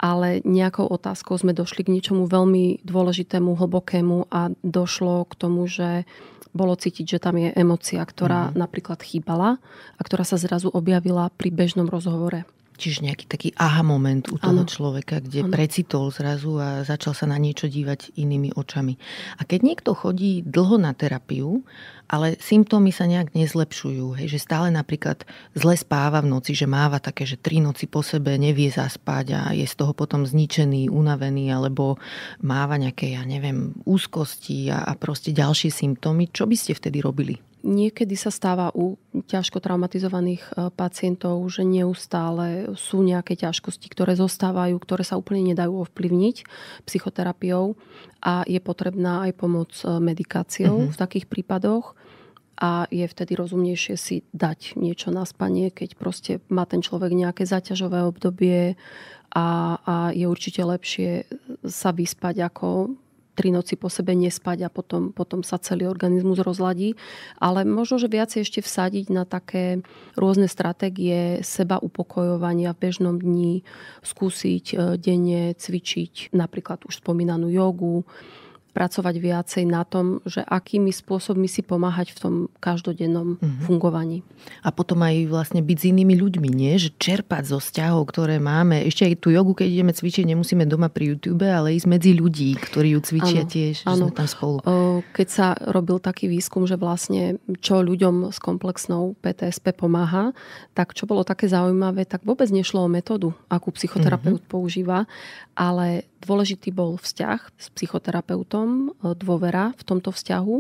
ale nejakou otázkou sme došli k niečomu veľmi dôležitému, hlbokému a došlo k tomu, že bolo cítiť, že tam je emocia, ktorá mm. napríklad chýbala a ktorá sa zrazu objavila pri bežnom rozhovore. Čiže nejaký taký aha moment u toho ano. človeka, kde ano. precitol zrazu a začal sa na niečo dívať inými očami. A keď niekto chodí dlho na terapiu, ale symptómy sa nejak nezlepšujú, hej, že stále napríklad zle spáva v noci, že máva také, že tri noci po sebe nevie zaspať a je z toho potom zničený, unavený, alebo máva nejaké, ja neviem, úzkosti a, a proste ďalšie symptómy, čo by ste vtedy robili? Niekedy sa stáva u ťažko traumatizovaných e, pacientov, že neustále sú nejaké ťažkosti, ktoré zostávajú, ktoré sa úplne nedajú ovplyvniť psychoterapiou a je potrebná aj pomoc e, medikáciou mm-hmm. v takých prípadoch a je vtedy rozumnejšie si dať niečo na spanie, keď proste má ten človek nejaké zaťažové obdobie a, a je určite lepšie sa vyspať, ako tri noci po sebe nespať a potom, potom sa celý organizmus rozladí. Ale možno, že viacej ešte vsadiť na také rôzne stratégie seba upokojovania v bežnom dni, skúsiť e, denne cvičiť napríklad už spomínanú jogu, pracovať viacej na tom, že akými spôsobmi si pomáhať v tom každodennom uh-huh. fungovaní. A potom aj vlastne byť s inými ľuďmi, nie? Že čerpať zo vzťahov, ktoré máme. Ešte aj tú jogu, keď ideme cvičiť, nemusíme doma pri YouTube, ale ísť medzi ľudí, ktorí ju cvičia ano, tiež, ano. sme tam spolu. Keď sa robil taký výskum, že vlastne čo ľuďom s komplexnou PTSP pomáha, tak čo bolo také zaujímavé, tak vôbec nešlo o metódu, akú psychoterapeut uh-huh. používa, ale dôležitý bol vzťah s psychoterapeutom partnerom e, dôvera v tomto vzťahu,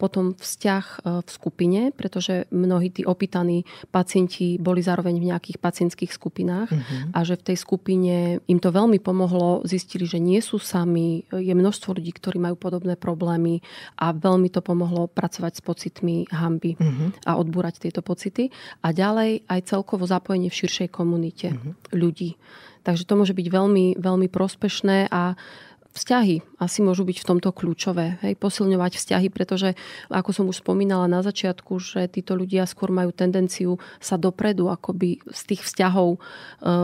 potom vzťah e, v skupine, pretože mnohí tí opýtaní pacienti boli zároveň v nejakých pacientských skupinách uh-huh. a že v tej skupine im to veľmi pomohlo, zistili, že nie sú sami, e, je množstvo ľudí, ktorí majú podobné problémy a veľmi to pomohlo pracovať s pocitmi hamby uh-huh. a odbúrať tieto pocity. A ďalej aj celkovo zapojenie v širšej komunite uh-huh. ľudí. Takže to môže byť veľmi, veľmi prospešné a vzťahy asi môžu byť v tomto kľúčové. Hej, posilňovať vzťahy, pretože ako som už spomínala na začiatku, že títo ľudia skôr majú tendenciu sa dopredu akoby z tých vzťahov e,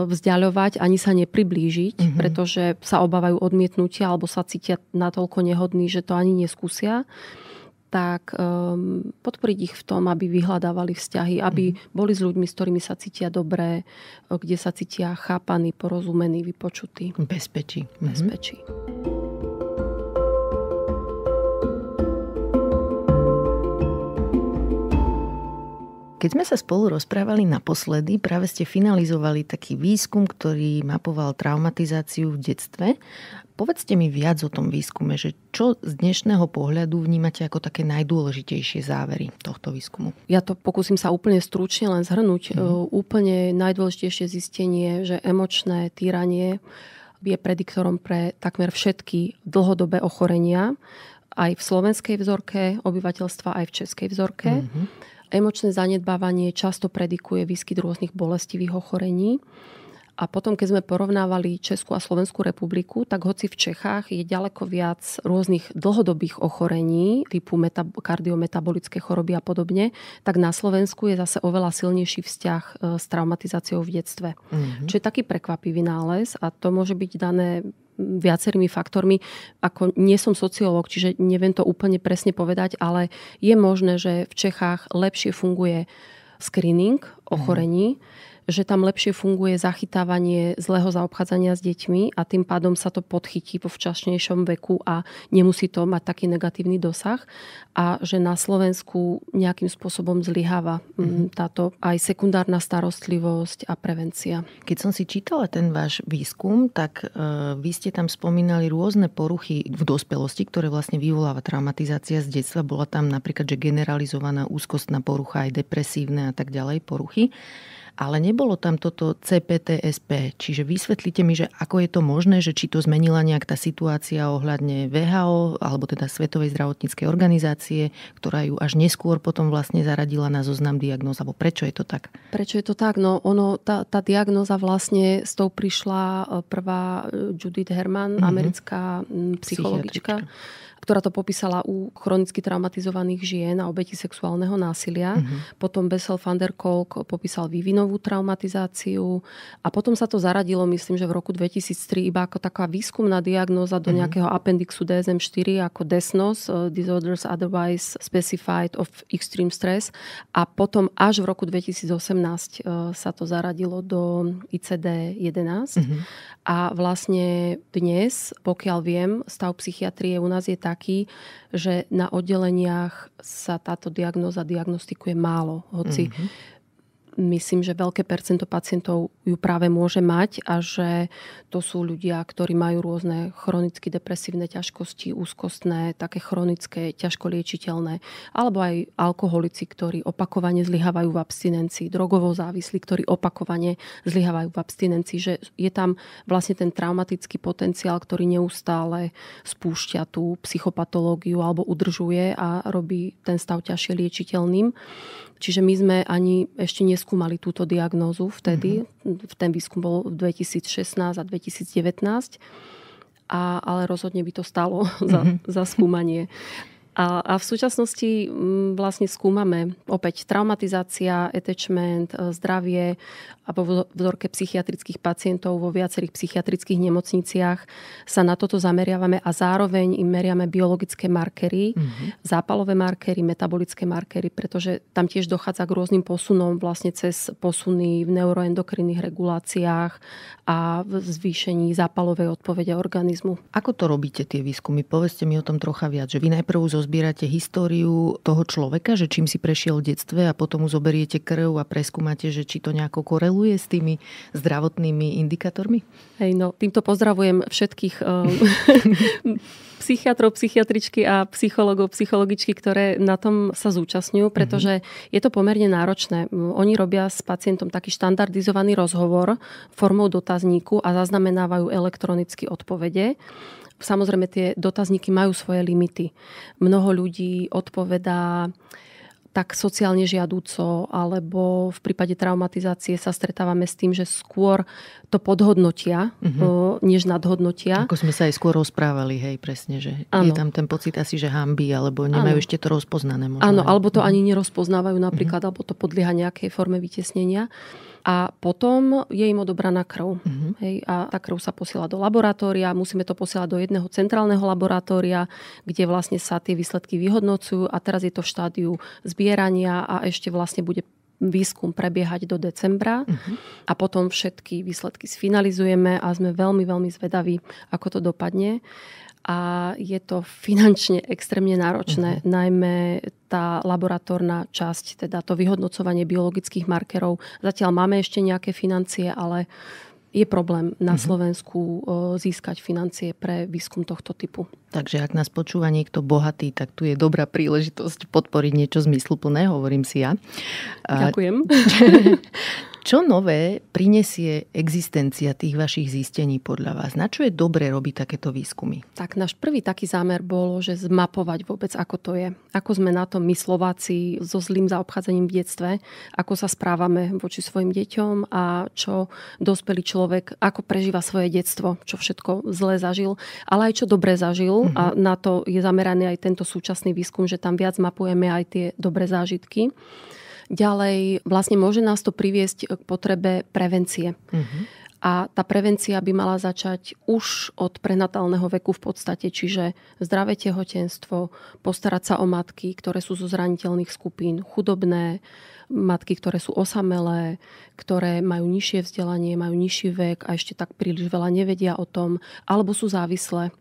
vzdialovať, ani sa nepriblížiť, mm-hmm. pretože sa obávajú odmietnutia alebo sa cítia natoľko nehodní, že to ani neskúsia tak um, podporiť ich v tom, aby vyhľadávali vzťahy, aby mhm. boli s ľuďmi, s ktorými sa cítia dobré, e, kde sa cítia chápaní, porozumení, vypočutí. Bezpečí. Mhm. Bezpečí. Mm-hmm. Keď sme sa spolu rozprávali naposledy, práve ste finalizovali taký výskum, ktorý mapoval traumatizáciu v detstve. Povedzte mi viac o tom výskume, že čo z dnešného pohľadu vnímate ako také najdôležitejšie závery tohto výskumu? Ja to pokúsim sa úplne stručne len zhrnúť. Mm. Úplne najdôležitejšie zistenie, že emočné týranie je prediktorom pre takmer všetky dlhodobé ochorenia, aj v slovenskej vzorke obyvateľstva, aj v českej vzorke. Mm-hmm Emočné zanedbávanie často predikuje výskyt rôznych bolestivých ochorení. A potom, keď sme porovnávali Česku a Slovenskú republiku, tak hoci v Čechách je ďaleko viac rôznych dlhodobých ochorení, typu kardiometabolické choroby a podobne, tak na Slovensku je zase oveľa silnejší vzťah e, s traumatizáciou v detstve. Mm-hmm. Čo je taký prekvapivý nález a to môže byť dané viacerými faktormi. Ako nie som sociológ, čiže neviem to úplne presne povedať, ale je možné, že v Čechách lepšie funguje screening ochorení. Mm že tam lepšie funguje zachytávanie zlého zaobchádzania s deťmi a tým pádom sa to podchytí po včasnejšom veku a nemusí to mať taký negatívny dosah a že na Slovensku nejakým spôsobom zlyháva mm-hmm. táto aj sekundárna starostlivosť a prevencia. Keď som si čítala ten váš výskum, tak e, vy ste tam spomínali rôzne poruchy v dospelosti, ktoré vlastne vyvoláva traumatizácia z detstva. Bola tam napríklad, že generalizovaná úzkostná porucha, aj depresívne a tak ďalej poruchy ale nebolo tam toto CPTSP. Čiže vysvetlite mi, že ako je to možné, že či to zmenila nejak tá situácia ohľadne VHO, alebo teda Svetovej zdravotníckej organizácie, ktorá ju až neskôr potom vlastne zaradila na zoznam diagnóz, alebo prečo je to tak? Prečo je to tak? No ono, tá, tá diagnóza vlastne s tou prišla e, prvá e, Judith Herman, mm-hmm. americká psychologička, ktorá to popísala u chronicky traumatizovaných žien a obeti sexuálneho násilia. Mm-hmm. Potom Bessel van der Kolk popísal vývinovú traumatizáciu a potom sa to zaradilo, myslím, že v roku 2003 iba ako taká výskumná diagnóza do mm nejakého appendixu DSM-4 ako DESNOS, eh, Disorders Otherwise Specified of Extreme Stress a potom až v roku 2018 eh, sa to zaradilo do ICD-11 mm-hmm. a vlastne dnes, pokiaľ viem, stav psychiatrie u nás je tak, taký, že na oddeleniach sa táto diagnóza diagnostikuje málo. Hoci mm-hmm myslím, že veľké percento pacientov ju práve môže mať a že to sú ľudia, ktorí majú rôzne chronicky depresívne ťažkosti, úzkostné, také chronické, ťažko liečiteľné, alebo aj alkoholici, ktorí opakovane zlyhávajú v abstinencii, drogovo závislí, ktorí opakovane zlyhávajú v abstinencii, že je tam vlastne ten traumatický potenciál, ktorý neustále spúšťa tú psychopatológiu alebo udržuje a robí ten stav ťažšie liečiteľným. Čiže my sme ani ešte neskúmali túto diagnózu vtedy. Mm-hmm. Ten výskum bol 2016 a 2019 a, ale rozhodne by to stalo za, mm-hmm. za skúmanie. A, a v súčasnosti mm, vlastne skúmame opäť traumatizácia, attachment, e, zdravie a vzorke psychiatrických pacientov vo viacerých psychiatrických nemocniciach sa na toto zameriavame a zároveň im meriame biologické markery, mm-hmm. zápalové markery, metabolické markery, pretože tam tiež dochádza k rôznym posunom vlastne cez posuny v neuroendokrinných reguláciách a v zvýšení zápalovej odpovede organizmu. Ako to robíte tie výskumy? Poveste mi o tom trocha viac, že vy najprv zo zozbierate históriu toho človeka, že čím si prešiel v detstve a potom mu zoberiete krv a preskúmate, že či to nejako koreluje s tými zdravotnými indikátormi? Hej, no týmto pozdravujem všetkých um, psychiatrov, psychiatričky a psychologov, psychologičky, ktoré na tom sa zúčastňujú, mhm. pretože mm-hmm. je to pomerne náročné. Oni robia s pacientom taký štandardizovaný rozhovor formou dotazníku a zaznamenávajú elektronicky odpovede. Samozrejme, tie dotazníky majú svoje limity. Mnoho ľudí odpovedá tak sociálne žiadúco, alebo v prípade traumatizácie sa stretávame s tým, že skôr to podhodnotia, uh-huh. než nadhodnotia. Ako sme sa aj skôr rozprávali, hej, presne, že ano. je tam ten pocit asi, že hamby, alebo nemajú ano. ešte to rozpoznané. Áno, alebo to mhm. ani nerozpoznávajú napríklad, uh-huh. alebo to podlieha nejakej forme vytesnenia a potom je im odobraná krv. Mm-hmm. Hej, a tá krv sa posiela do laboratória, musíme to posielať do jedného centrálneho laboratória, kde vlastne sa tie výsledky vyhodnocujú a teraz je to v štádiu zbierania a ešte vlastne bude výskum prebiehať do decembra uh-huh. a potom všetky výsledky sfinalizujeme a sme veľmi, veľmi zvedaví, ako to dopadne a je to finančne extrémne náročné, uh-huh. najmä tá laboratórna časť, teda to vyhodnocovanie biologických markerov. Zatiaľ máme ešte nejaké financie, ale je problém na mhm. Slovensku e, získať financie pre výskum tohto typu. Takže ak nás počúva niekto bohatý, tak tu je dobrá príležitosť podporiť niečo zmysluplné, hovorím si ja. Ďakujem. Čo nové prinesie existencia tých vašich zistení podľa vás? Na čo je dobre robiť takéto výskumy? Tak náš prvý taký zámer bolo, že zmapovať vôbec, ako to je. Ako sme na tom my Slováci so zlým zaobchádzaním v detstve, ako sa správame voči svojim deťom a čo dospelý človek, ako prežíva svoje detstvo, čo všetko zle zažil, ale aj čo dobre zažil. Mm-hmm. A na to je zameraný aj tento súčasný výskum, že tam viac mapujeme aj tie dobré zážitky. Ďalej vlastne môže nás to priviesť eh, k potrebe prevencie. Uh-huh. A tá prevencia by mala začať už od prenatálneho veku v podstate, čiže zdravé tehotenstvo, postarať sa o matky, ktoré sú zo zraniteľných skupín, chudobné, matky, ktoré sú osamelé, ktoré majú nižšie vzdelanie, majú nižší vek a ešte tak príliš veľa nevedia o tom, alebo sú závislé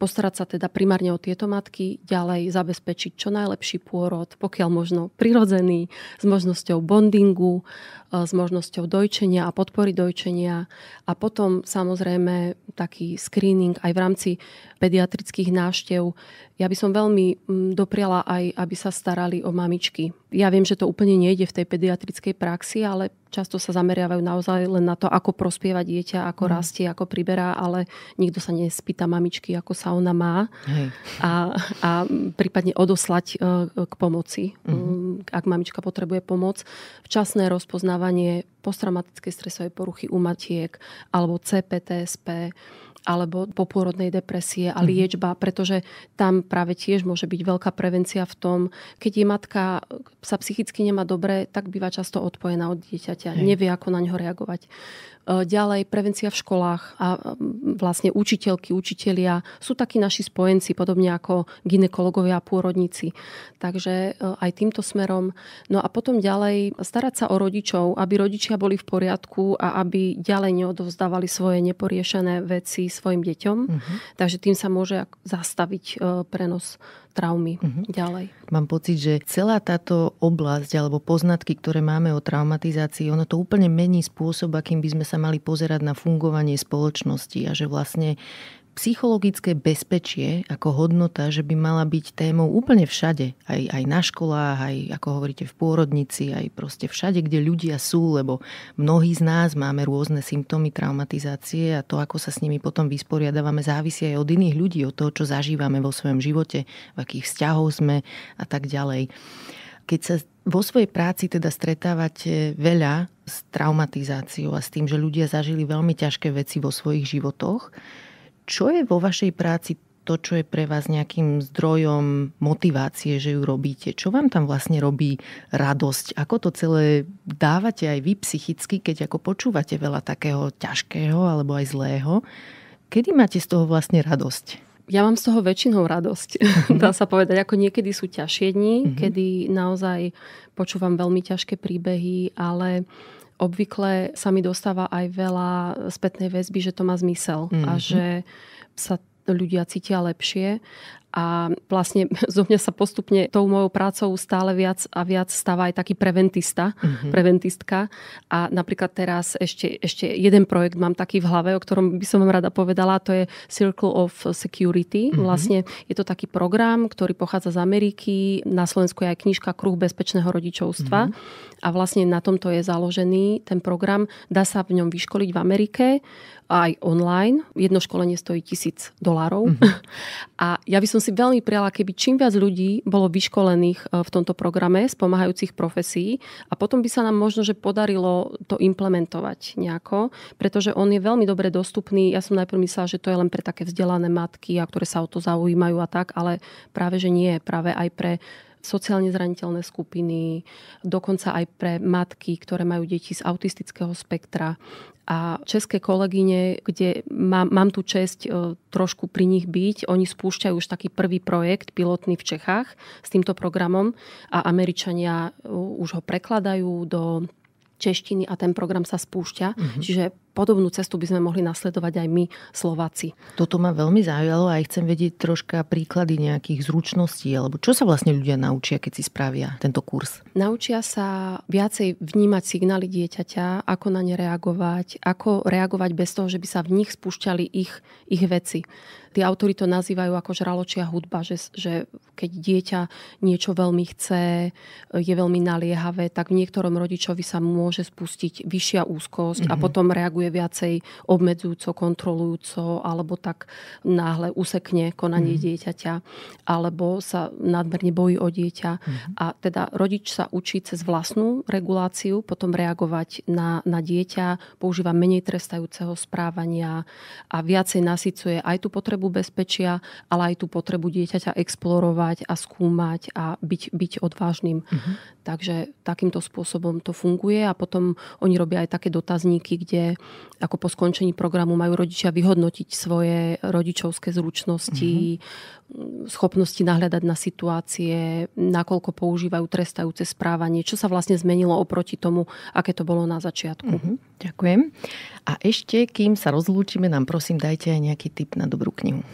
postarať sa teda primárne o tieto matky, ďalej zabezpečiť čo najlepší pôrod, pokiaľ možno prirodzený, s možnosťou bondingu, E, s možnosťou dojčenia a podpory dojčenia a potom samozrejme taký screening aj v rámci pediatrických návštev. Ja by som veľmi mm, dopriala aj, aby sa starali o mamičky. Ja viem, že to úplne nejde v tej pediatrickej praxi, ale často sa zameriavajú naozaj len na to, ako prospieva dieťa, ako mm. rastie, ako priberá, ale nikto sa nespýta mamičky, ako sa ona má Hej. a, a prípadne odoslať e, k pomoci, mhm. mm. ak mamička potrebuje pomoc. Včasné rozpoznávanie poznávanie posttraumatickej stresovej poruchy u matiek alebo CPTSP alebo popôrodnej depresie a mhm. liečba, pretože tam práve tiež môže byť veľká prevencia v tom, keď je matka sa psychicky nemá dobre, tak býva často odpojená od dieťaťa, Hej. nevie, ako na ňo reagovať. E, ďalej prevencia v školách a e, vlastne učiteľky, učitelia sú takí naši spojenci, podobne ako ginekologovia a pôrodníci. Takže e, aj týmto smerom. No a potom ďalej starať sa o rodičov, aby rodičia boli v poriadku a aby ďalej neodovzdávali svoje neporiešené veci svojim deťom. Uh-huh. Takže tým sa môže zastaviť prenos traumy mm-hmm. ďalej. Mám pocit, že celá táto oblasť alebo poznatky, ktoré máme o traumatizácii, ono to úplne mení spôsob, akým by sme sa mali pozerať na fungovanie spoločnosti a že vlastne psychologické bezpečie ako hodnota, že by mala byť témou úplne všade, aj, aj na školách, aj ako hovoríte v pôrodnici, aj proste všade, kde ľudia sú, lebo mnohí z nás máme rôzne symptómy traumatizácie a to, ako sa s nimi potom vysporiadávame, závisí aj od iných ľudí, od toho, čo zažívame vo svojom živote, v akých vzťahov sme a tak ďalej. Keď sa vo svojej práci teda stretávate veľa s traumatizáciou a s tým, že ľudia zažili veľmi ťažké veci vo svojich životoch, čo je vo vašej práci to, čo je pre vás nejakým zdrojom motivácie, že ju robíte? Čo vám tam vlastne robí radosť? Ako to celé dávate aj vy psychicky, keď ako počúvate veľa takého ťažkého alebo aj zlého? Kedy máte z toho vlastne radosť? Ja mám z toho väčšinou radosť, dá sa povedať. Ako niekedy sú ťažšie dni, mm-hmm. kedy naozaj počúvam veľmi ťažké príbehy, ale obvykle sa mi dostáva aj veľa spätnej väzby, že to má zmysel mm-hmm. a že sa ľudia cítia lepšie a vlastne zo mňa sa postupne tou mojou prácou stále viac a viac stáva aj taký preventista, mm-hmm. preventistka a napríklad teraz ešte, ešte jeden projekt mám taký v hlave, o ktorom by som vám rada povedala, to je Circle of Security. Mm-hmm. Vlastne je to taký program, ktorý pochádza z Ameriky, na Slovensku je aj knižka Kruh bezpečného rodičovstva mm-hmm. a vlastne na tomto je založený ten program, dá sa v ňom vyškoliť v Amerike, aj online. Jedno školenie stojí tisíc dolárov. Uh-huh. A ja by som si veľmi prijala, keby čím viac ľudí bolo vyškolených e, v tomto programe z pomáhajúcich profesí a potom by sa nám možno, že podarilo to implementovať nejako, pretože on je veľmi dobre dostupný. Ja som najprv myslela, že to je len pre také vzdelané matky, a ktoré sa o to zaujímajú a tak, ale práve, že nie. Práve aj pre sociálne zraniteľné skupiny, dokonca aj pre matky, ktoré majú deti z autistického spektra a české kolegyne, kde mám, mám tú česť e, trošku pri nich byť, oni spúšťajú už taký prvý projekt pilotný v Čechách s týmto programom a Američania e, už ho prekladajú do češtiny a ten program sa spúšťa. Mm-hmm. Čiže podobnú cestu by sme mohli nasledovať aj my, Slováci. Toto ma veľmi zaujalo a aj chcem vedieť troška príklady nejakých zručností, alebo čo sa vlastne ľudia naučia, keď si spravia tento kurz? Naučia sa viacej vnímať signály dieťaťa, ako na ne reagovať, ako reagovať bez toho, že by sa v nich spúšťali ich, ich veci. Tí autory to nazývajú ako žraločia hudba, že, že keď dieťa niečo veľmi chce, je veľmi naliehavé, tak v niektorom rodičovi sa môže spustiť vyššia úzkosť mm-hmm. a mhm. potom reaguje funguje viacej obmedzujúco, kontrolujúco, alebo tak náhle usekne konanie mm. dieťaťa, alebo sa nadmerne bojí o dieťa. Mm. A teda rodič sa učí cez vlastnú reguláciu potom reagovať na, na dieťa, používa menej trestajúceho správania a viacej nasycuje aj tú potrebu bezpečia, ale aj tú potrebu dieťaťa explorovať a skúmať a byť, byť odvážnym. Mm-hmm. Takže takýmto spôsobom to funguje a potom oni robia aj také dotazníky, kde ako po skončení programu majú rodičia vyhodnotiť svoje rodičovské zručnosti, mm-hmm. schopnosti nahľadať na situácie, nakoľko používajú trestajúce správanie, čo sa vlastne zmenilo oproti tomu, aké to bolo na začiatku. Mm-hmm. Ďakujem. A ešte, kým sa rozlúčime, nám prosím dajte aj nejaký tip na dobrú knihu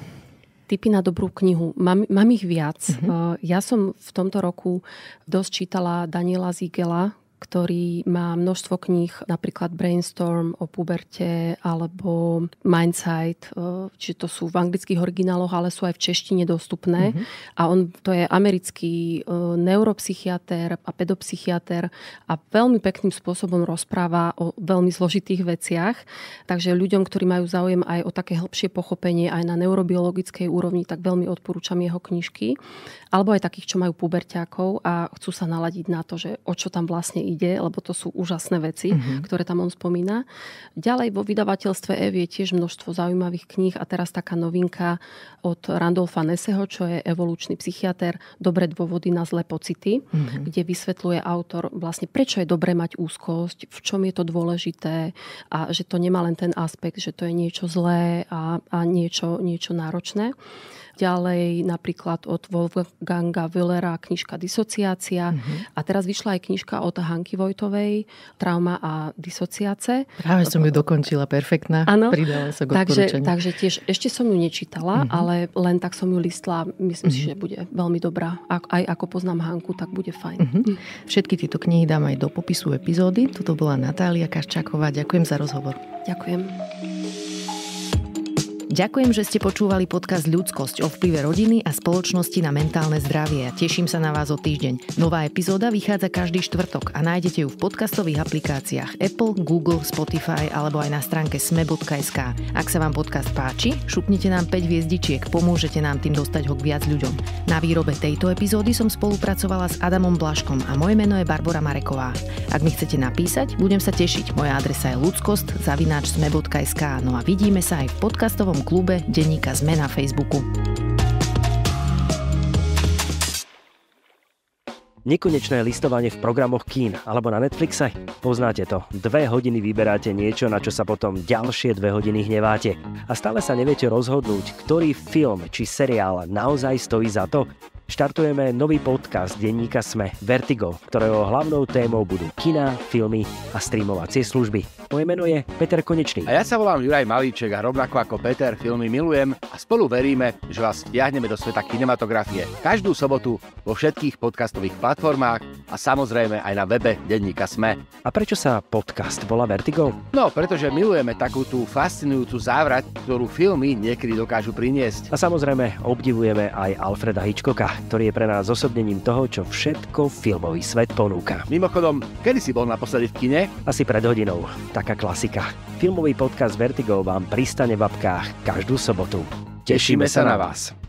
typy na dobrú knihu. Mám, mám ich viac. Mm-hmm. Ja som v tomto roku dosť čítala Daniela Zigela, ktorý má množstvo kníh, napríklad Brainstorm o puberte alebo Mindsight, e, či to sú v anglických origináloch, ale sú aj v češtine dostupné. Mm-hmm. A on to je americký e, neuropsychiatér a pedopsychiatér a veľmi pekným spôsobom rozpráva o veľmi zložitých veciach. Takže ľuďom, ktorí majú záujem aj o také hĺbšie pochopenie aj na neurobiologickej úrovni, tak veľmi odporúčam jeho knižky alebo aj takých, čo majú puberťákov a chcú sa naladiť na to, že o čo tam vlastne ide, lebo to sú úžasné veci, mm-hmm. ktoré tam on spomína. Ďalej vo vydavateľstve EV je tiež množstvo zaujímavých kníh a teraz taká novinka od Randolfa Neseho, čo je evolučný psychiatr, Dobré dôvody na zlé pocity, mm-hmm. kde vysvetľuje autor vlastne, prečo je dobré mať úzkosť, v čom je to dôležité a že to nemá len ten aspekt, že to je niečo zlé a, a niečo, niečo náročné. Ďalej napríklad od Wolfganga Willera knižka Disociácia. mm-hmm. A teraz vyšla aj knižka od Hanky Vojtovej Trauma a disociáce. Práve som ju dokončila, perfektná. Áno. Pridala sa k takže, takže tiež ešte som ju nečítala, mm-hmm. ale len tak som ju listla. Myslím mm-hmm. si, mhm. že bude veľmi dobrá. A, aj ako poznám Hanku, tak bude fajn. Mm-hmm. Všetky tieto knihy dám aj do popisu epizódy. Toto bola Natália Kaščáková. Ďakujem za rozhovor. Ďakujem. Ďakujem, že ste počúvali podcast Ľudskosť o vplyve rodiny a spoločnosti na mentálne zdravie. Teším sa na vás o týždeň. Nová epizóda vychádza každý štvrtok a nájdete ju v podcastových aplikáciách Apple, Google, Spotify alebo aj na stránke sme.sk. Ak sa vám podcast páči, šupnite nám 5 hviezdičiek, pomôžete nám tým dostať ho k viac ľuďom. Na výrobe tejto epizódy som spolupracovala s Adamom Blaškom a moje meno je Barbara Mareková. Ak mi chcete napísať, budem sa tešiť. Moja adresa je ľudskost No a vidíme sa aj v podcastovom Európskom klube denníka Zme na Facebooku. nekonečné listovanie v programoch kín alebo na Netflixe. Poznáte to. Dve hodiny vyberáte niečo, na čo sa potom ďalšie dve hodiny hneváte. A stále sa neviete rozhodnúť, ktorý film či seriál naozaj stojí za to štartujeme nový podcast denníka Sme Vertigo, ktorého hlavnou témou budú kina, filmy a streamovacie služby. Moje meno je Peter Konečný. A ja sa volám Juraj Malíček a rovnako ako Peter filmy milujem a spolu veríme, že vás stiahneme do sveta kinematografie každú sobotu vo všetkých podcastových platformách a samozrejme aj na webe denníka Sme. A prečo sa podcast volá Vertigo? No, pretože milujeme takú tú fascinujúcu závrať, ktorú filmy niekedy dokážu priniesť. A samozrejme obdivujeme aj Alfreda Hitchcocka ktorý je pre nás osobnením toho, čo všetko filmový svet ponúka. Mimochodom, kedy si bol naposledy v kine? Asi pred hodinou. Taká klasika. Filmový podcast Vertigo vám pristane v apkách každú sobotu. Tešíme sa na vás.